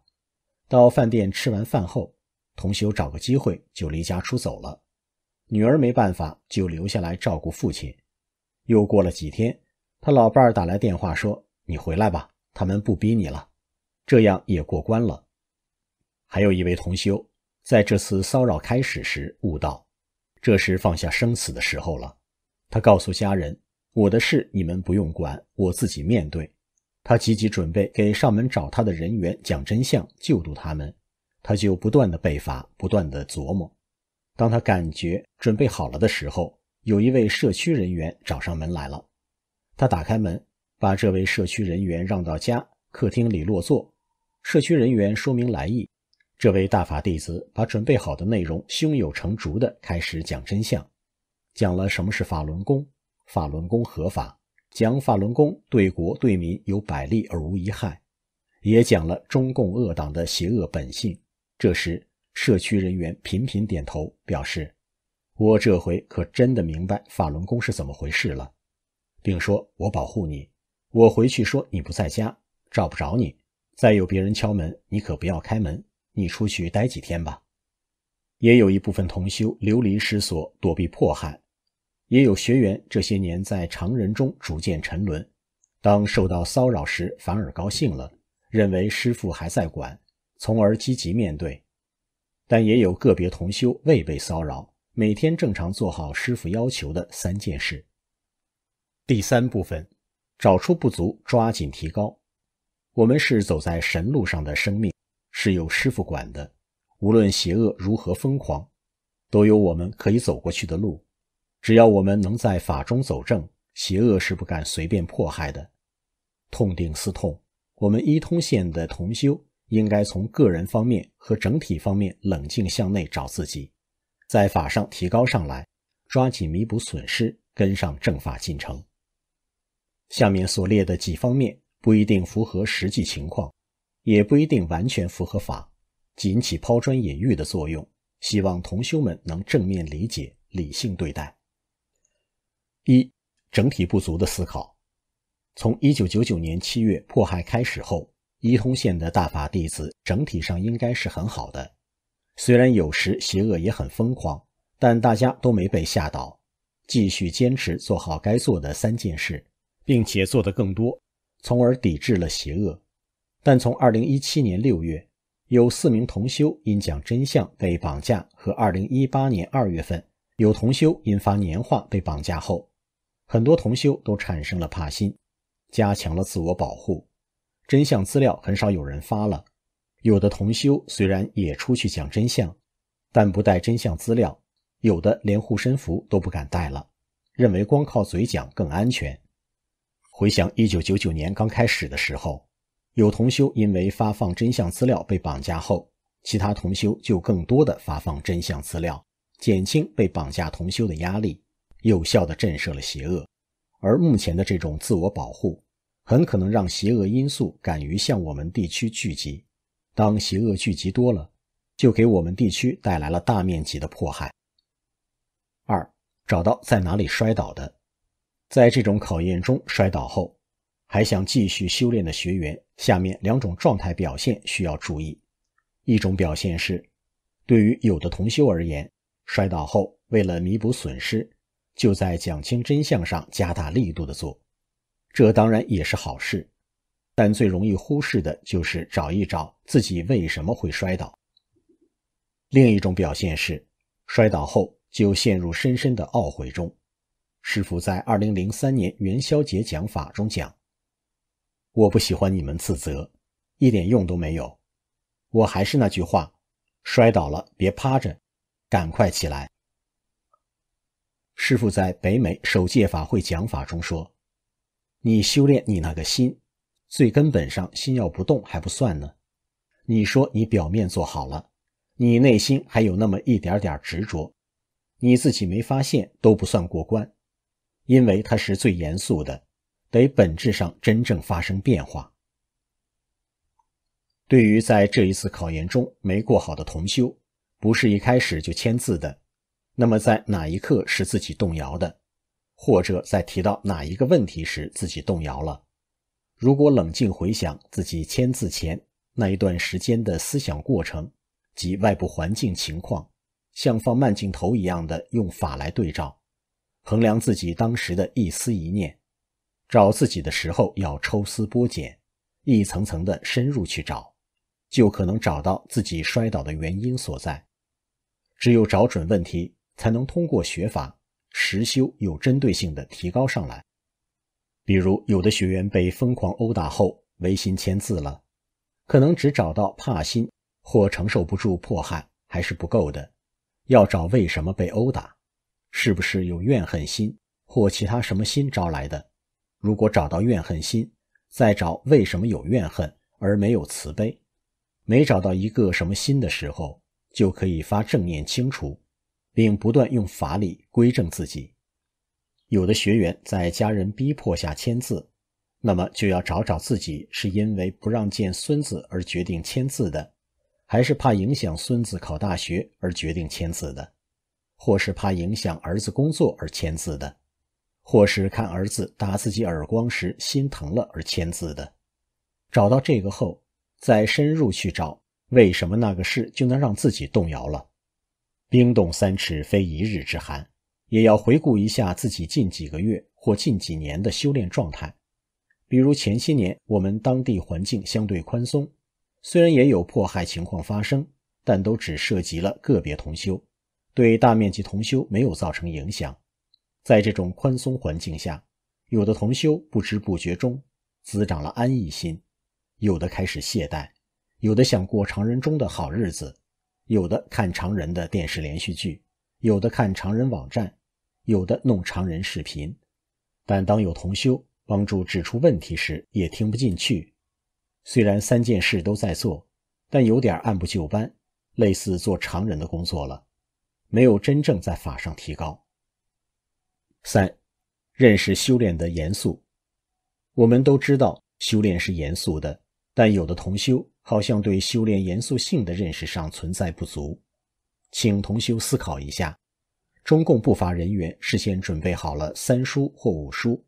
到饭店吃完饭后，同修找个机会就离家出走了。女儿没办法，就留下来照顾父亲。又过了几天，他老伴儿打来电话说：“你回来吧，他们不逼你了，这样也过关了。”还有一位同修在这次骚扰开始时悟道：“这是放下生死的时候了。”他告诉家人。我的事你们不用管，我自己面对。他积极准备给上门找他的人员讲真相，救度他们。他就不断的背法，不断的琢磨。当他感觉准备好了的时候，有一位社区人员找上门来了。他打开门，把这位社区人员让到家客厅里落座。社区人员说明来意。这位大法弟子把准备好的内容胸有成竹的开始讲真相，讲了什么是法轮功。法轮功合法，讲法轮功对国对民有百利而无一害，也讲了中共恶党的邪恶本性。这时，社区人员频频点头表示：“我这回可真的明白法轮功是怎么回事了。”并说：“我保护你，我回去说你不在家，找不着你。再有别人敲门，你可不要开门。你出去待几天吧。”也有一部分同修流离失所，躲避迫害。也有学员这些年在常人中逐渐沉沦，当受到骚扰时反而高兴了，认为师傅还在管，从而积极面对。但也有个别同修未被骚扰，每天正常做好师傅要求的三件事。第三部分，找出不足，抓紧提高。我们是走在神路上的生命，是由师傅管的，无论邪恶如何疯狂，都有我们可以走过去的路。只要我们能在法中走正，邪恶是不敢随便迫害的。痛定思痛，我们伊通县的同修应该从个人方面和整体方面冷静向内找自己，在法上提高上来，抓紧弥补损失，跟上正法进程。下面所列的几方面不一定符合实际情况，也不一定完全符合法，仅起抛砖引玉的作用。希望同修们能正面理解、理性对待。一整体不足的思考。从一九九九年七月迫害开始后，伊通县的大法弟子整体上应该是很好的，虽然有时邪恶也很疯狂，但大家都没被吓倒，继续坚持做好该做的三件事，并且做得更多，从而抵制了邪恶。但从二零一七年六月有四名同修因讲真相被绑架，和二零一八年二月份有同修因发年画被绑架后，很多同修都产生了怕心，加强了自我保护。真相资料很少有人发了，有的同修虽然也出去讲真相，但不带真相资料，有的连护身符都不敢带了，认为光靠嘴讲更安全。回想一九九九年刚开始的时候，有同修因为发放真相资料被绑架后，其他同修就更多的发放真相资料，减轻被绑架同修的压力。有效的震慑了邪恶，而目前的这种自我保护，很可能让邪恶因素敢于向我们地区聚集。当邪恶聚集多了，就给我们地区带来了大面积的迫害。二，找到在哪里摔倒的，在这种考验中摔倒后，还想继续修炼的学员，下面两种状态表现需要注意。一种表现是，对于有的同修而言，摔倒后为了弥补损失。就在讲清真相上加大力度的做，这当然也是好事，但最容易忽视的就是找一找自己为什么会摔倒。另一种表现是，摔倒后就陷入深深的懊悔中。师傅在二零零三年元宵节讲法中讲：“我不喜欢你们自责，一点用都没有。我还是那句话，摔倒了别趴着，赶快起来。”师父在北美首届法会讲法中说：“你修炼你那个心，最根本上心要不动还不算呢。你说你表面做好了，你内心还有那么一点点执着，你自己没发现都不算过关。因为它是最严肃的，得本质上真正发生变化。对于在这一次考研中没过好的同修，不是一开始就签字的。”那么在哪一刻是自己动摇的，或者在提到哪一个问题时自己动摇了？如果冷静回想自己签字前那一段时间的思想过程及外部环境情况，像放慢镜头一样的用法来对照，衡量自己当时的一思一念，找自己的时候要抽丝剥茧，一层层的深入去找，就可能找到自己摔倒的原因所在。只有找准问题。才能通过学法实修，有针对性的提高上来。比如，有的学员被疯狂殴打后，违心签字了，可能只找到怕心，或承受不住迫害，还是不够的。要找为什么被殴打，是不是有怨恨心或其他什么心招来的？如果找到怨恨心，再找为什么有怨恨而没有慈悲，没找到一个什么心的时候，就可以发正念清除。并不断用法理规正自己。有的学员在家人逼迫下签字，那么就要找找自己是因为不让见孙子而决定签字的，还是怕影响孙子考大学而决定签字的，或是怕影响儿子工作而签字的，或是看儿子打自己耳光时心疼了而签字的。找到这个后，再深入去找为什么那个事就能让自己动摇了。冰冻三尺，非一日之寒。也要回顾一下自己近几个月或近几年的修炼状态。比如前些年，我们当地环境相对宽松，虽然也有迫害情况发生，但都只涉及了个别同修，对大面积同修没有造成影响。在这种宽松环境下，有的同修不知不觉中滋长了安逸心，有的开始懈怠，有的想过常人中的好日子。有的看常人的电视连续剧，有的看常人网站，有的弄常人视频，但当有同修帮助指出问题时，也听不进去。虽然三件事都在做，但有点按部就班，类似做常人的工作了，没有真正在法上提高。三、认识修炼的严肃，我们都知道修炼是严肃的，但有的同修。好像对修炼严肃性的认识上存在不足，请同修思考一下。中共不乏人员事先准备好了三书或五书，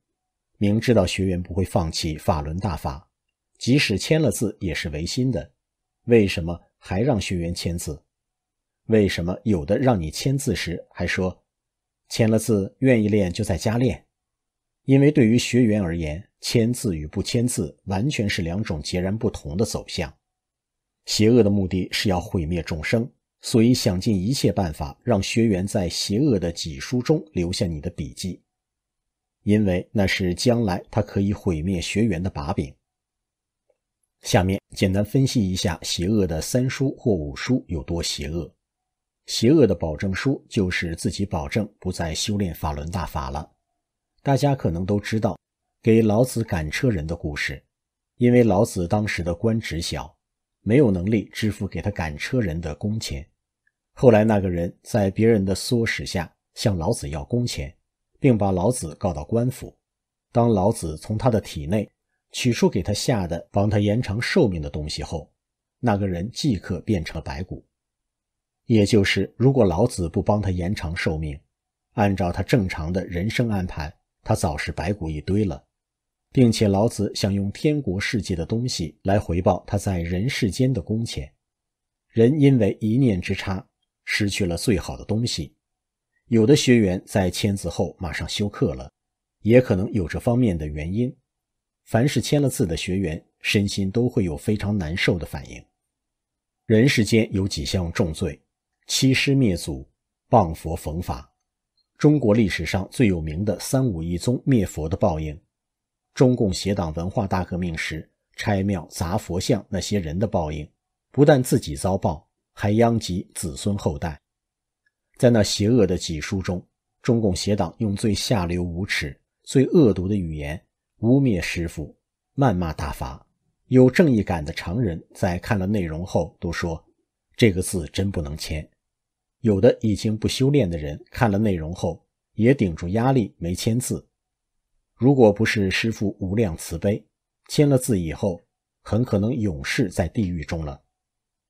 明知道学员不会放弃法轮大法，即使签了字也是违心的，为什么还让学员签字？为什么有的让你签字时还说，签了字愿意练就在家练？因为对于学员而言，签字与不签字完全是两种截然不同的走向。邪恶的目的是要毁灭众生，所以想尽一切办法让学员在邪恶的几书中留下你的笔记，因为那是将来他可以毁灭学员的把柄。下面简单分析一下邪恶的三书或五书有多邪恶。邪恶的保证书就是自己保证不再修炼法轮大法了。大家可能都知道给老子赶车人的故事，因为老子当时的官职小。没有能力支付给他赶车人的工钱，后来那个人在别人的唆使下向老子要工钱，并把老子告到官府。当老子从他的体内取出给他下的帮他延长寿命的东西后，那个人即刻变成了白骨。也就是，如果老子不帮他延长寿命，按照他正常的人生安排，他早是白骨一堆了。并且老子想用天国世界的东西来回报他在人世间的工钱。人因为一念之差失去了最好的东西。有的学员在签字后马上休克了，也可能有这方面的原因。凡是签了字的学员，身心都会有非常难受的反应。人世间有几项重罪：欺师灭祖、谤佛逢法。中国历史上最有名的三武一宗灭佛的报应。中共邪党文化大革命时拆庙砸佛像那些人的报应，不但自己遭报，还殃及子孙后代。在那邪恶的几书中，中共邪党用最下流无耻、最恶毒的语言污蔑师傅，谩骂大法。有正义感的常人在看了内容后都说：“这个字真不能签。”有的已经不修炼的人看了内容后，也顶住压力没签字。如果不是师父无量慈悲，签了字以后，很可能永世在地狱中了。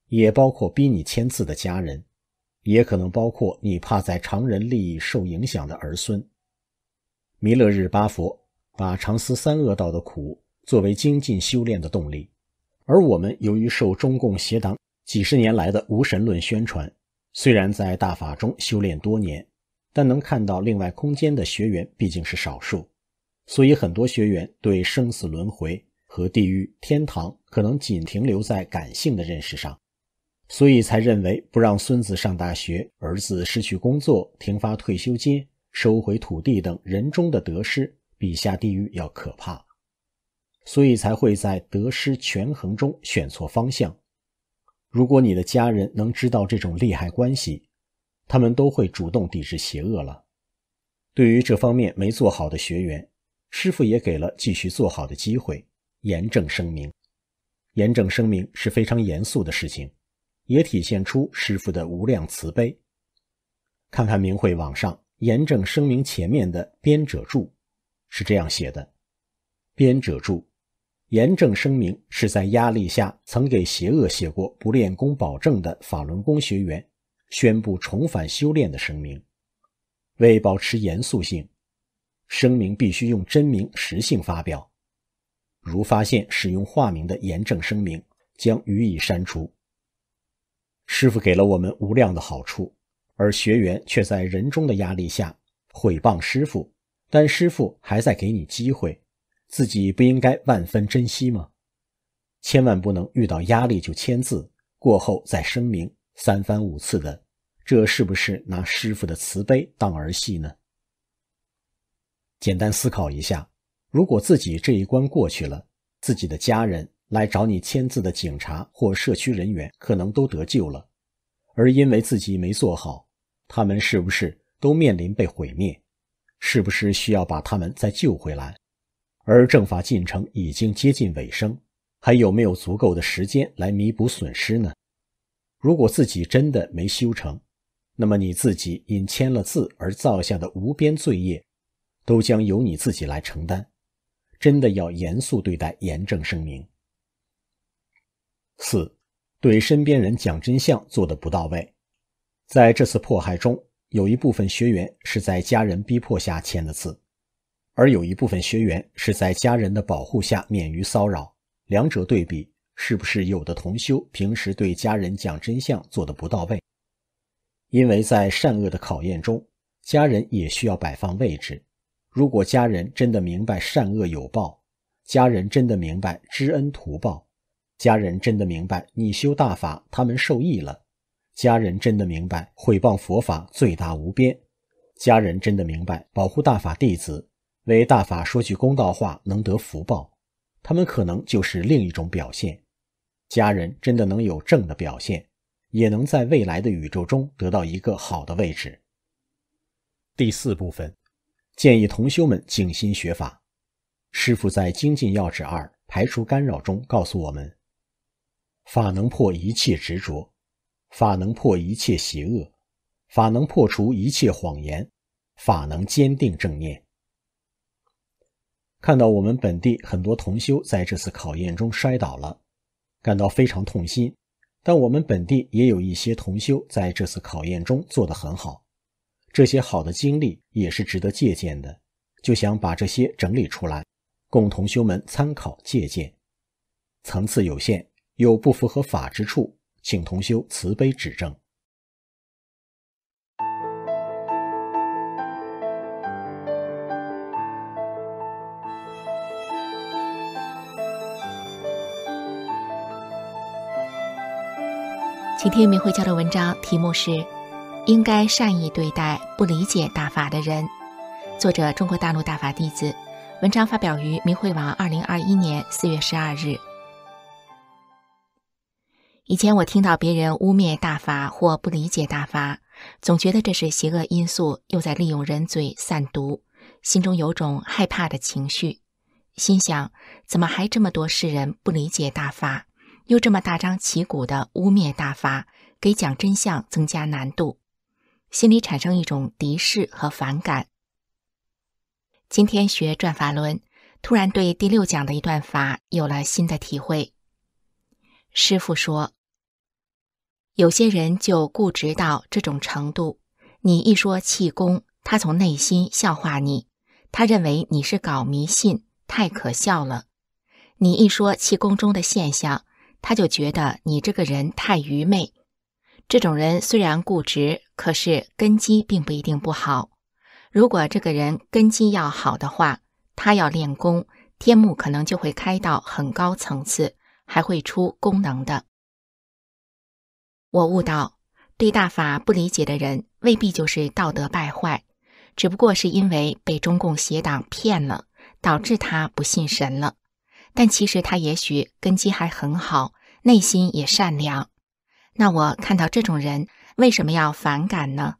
也包括逼你签字的家人，也可能包括你怕在常人利益受影响的儿孙。弥勒日巴佛把常思三恶道的苦作为精进修炼的动力，而我们由于受中共邪党几十年来的无神论宣传，虽然在大法中修炼多年，但能看到另外空间的学员毕竟是少数。所以很多学员对生死轮回和地狱、天堂可能仅停留在感性的认识上，所以才认为不让孙子上大学、儿子失去工作、停发退休金、收回土地等人中的得失，比下地狱要可怕，所以才会在得失权衡中选错方向。如果你的家人能知道这种利害关系，他们都会主动抵制邪恶了。对于这方面没做好的学员，师傅也给了继续做好的机会。严正声明，严正声明是非常严肃的事情，也体现出师傅的无量慈悲。看看明慧网上严正声明前面的编者注，是这样写的：编者注，严正声明是在压力下曾给邪恶写过不练功保证的法轮功学员宣布重返修炼的声明，为保持严肃性。声明必须用真名实姓发表，如发现使用化名的严正声明将予以删除。师傅给了我们无量的好处，而学员却在人中的压力下毁谤师傅，但师傅还在给你机会，自己不应该万分珍惜吗？千万不能遇到压力就签字，过后再声明，三番五次的，这是不是拿师傅的慈悲当儿戏呢？简单思考一下，如果自己这一关过去了，自己的家人来找你签字的警察或社区人员可能都得救了；而因为自己没做好，他们是不是都面临被毁灭？是不是需要把他们再救回来？而政法进程已经接近尾声，还有没有足够的时间来弥补损失呢？如果自己真的没修成，那么你自己因签了字而造下的无边罪业。都将由你自己来承担，真的要严肃对待，严正声明。四，对身边人讲真相做的不到位，在这次迫害中，有一部分学员是在家人逼迫下签的字，而有一部分学员是在家人的保护下免于骚扰。两者对比，是不是有的同修平时对家人讲真相做的不到位？因为在善恶的考验中，家人也需要摆放位置。如果家人真的明白善恶有报，家人真的明白知恩图报，家人真的明白你修大法他们受益了，家人真的明白毁谤佛法罪大无边，家人真的明白保护大法弟子为大法说句公道话能得福报，他们可能就是另一种表现。家人真的能有正的表现，也能在未来的宇宙中得到一个好的位置。第四部分。建议同修们静心学法。师父在《精进要旨二》排除干扰中告诉我们：法能破一切执着，法能破一切邪恶，法能破除一切谎言，法能坚定正念。看到我们本地很多同修在这次考验中摔倒了，感到非常痛心；但我们本地也有一些同修在这次考验中做得很好。这些好的经历也是值得借鉴的，就想把这些整理出来，供同修们参考借鉴。层次有限，有不符合法之处，请同修慈悲指正。请听明慧教的文章，题目是。应该善意对待不理解大法的人。作者：中国大陆大法弟子。文章发表于明慧网，二零二一年四月十二日。以前我听到别人污蔑大法或不理解大法，总觉得这是邪恶因素又在利用人嘴散毒，心中有种害怕的情绪，心想：怎么还这么多世人不理解大法，又这么大张旗鼓的污蔑大法，给讲真相增加难度。心里产生一种敌视和反感。今天学《转法轮》，突然对第六讲的一段法有了新的体会。师傅说，有些人就固执到这种程度：你一说气功，他从内心笑话你，他认为你是搞迷信，太可笑了；你一说气功中的现象，他就觉得你这个人太愚昧。这种人虽然固执。可是根基并不一定不好。如果这个人根基要好的话，他要练功，天目可能就会开到很高层次，还会出功能的。我悟道，对大法不理解的人未必就是道德败坏，只不过是因为被中共邪党骗了，导致他不信神了。但其实他也许根基还很好，内心也善良。那我看到这种人。为什么要反感呢？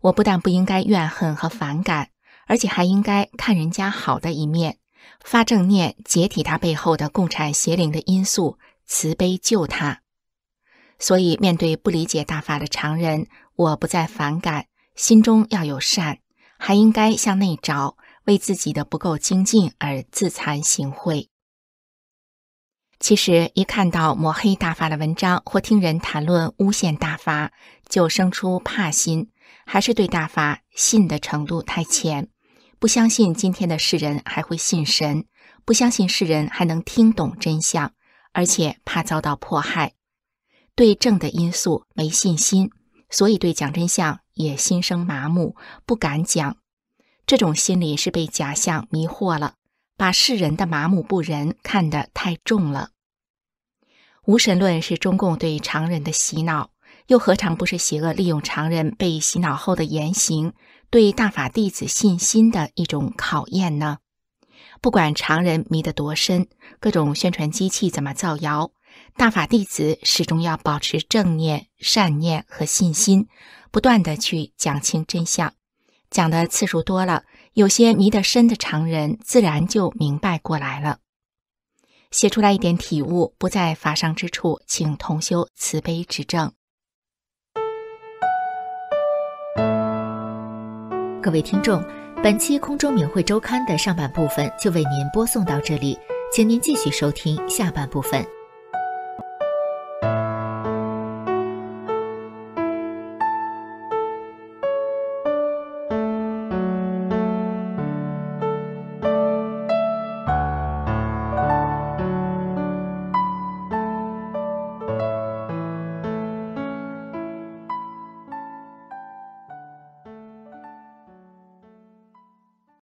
我不但不应该怨恨和反感，而且还应该看人家好的一面，发正念，解体他背后的共产邪灵的因素，慈悲救他。所以，面对不理解大法的常人，我不再反感，心中要有善，还应该向内找，为自己的不够精进而自惭形秽。其实，一看到抹黑大法的文章，或听人谈论诬陷大法。就生出怕心，还是对大法信的程度太浅，不相信今天的世人还会信神，不相信世人还能听懂真相，而且怕遭到迫害，对正的因素没信心，所以对讲真相也心生麻木，不敢讲。这种心理是被假象迷惑了，把世人的麻木不仁看得太重了。无神论是中共对常人的洗脑。又何尝不是邪恶利用常人被洗脑后的言行，对大法弟子信心的一种考验呢？不管常人迷得多深，各种宣传机器怎么造谣，大法弟子始终要保持正念、善念和信心，不断的去讲清真相。讲的次数多了，有些迷得深的常人自然就明白过来了。写出来一点体悟，不在法上之处，请同修慈悲指正。各位听众，本期空中名汇周刊的上半部分就为您播送到这里，请您继续收听下半部分。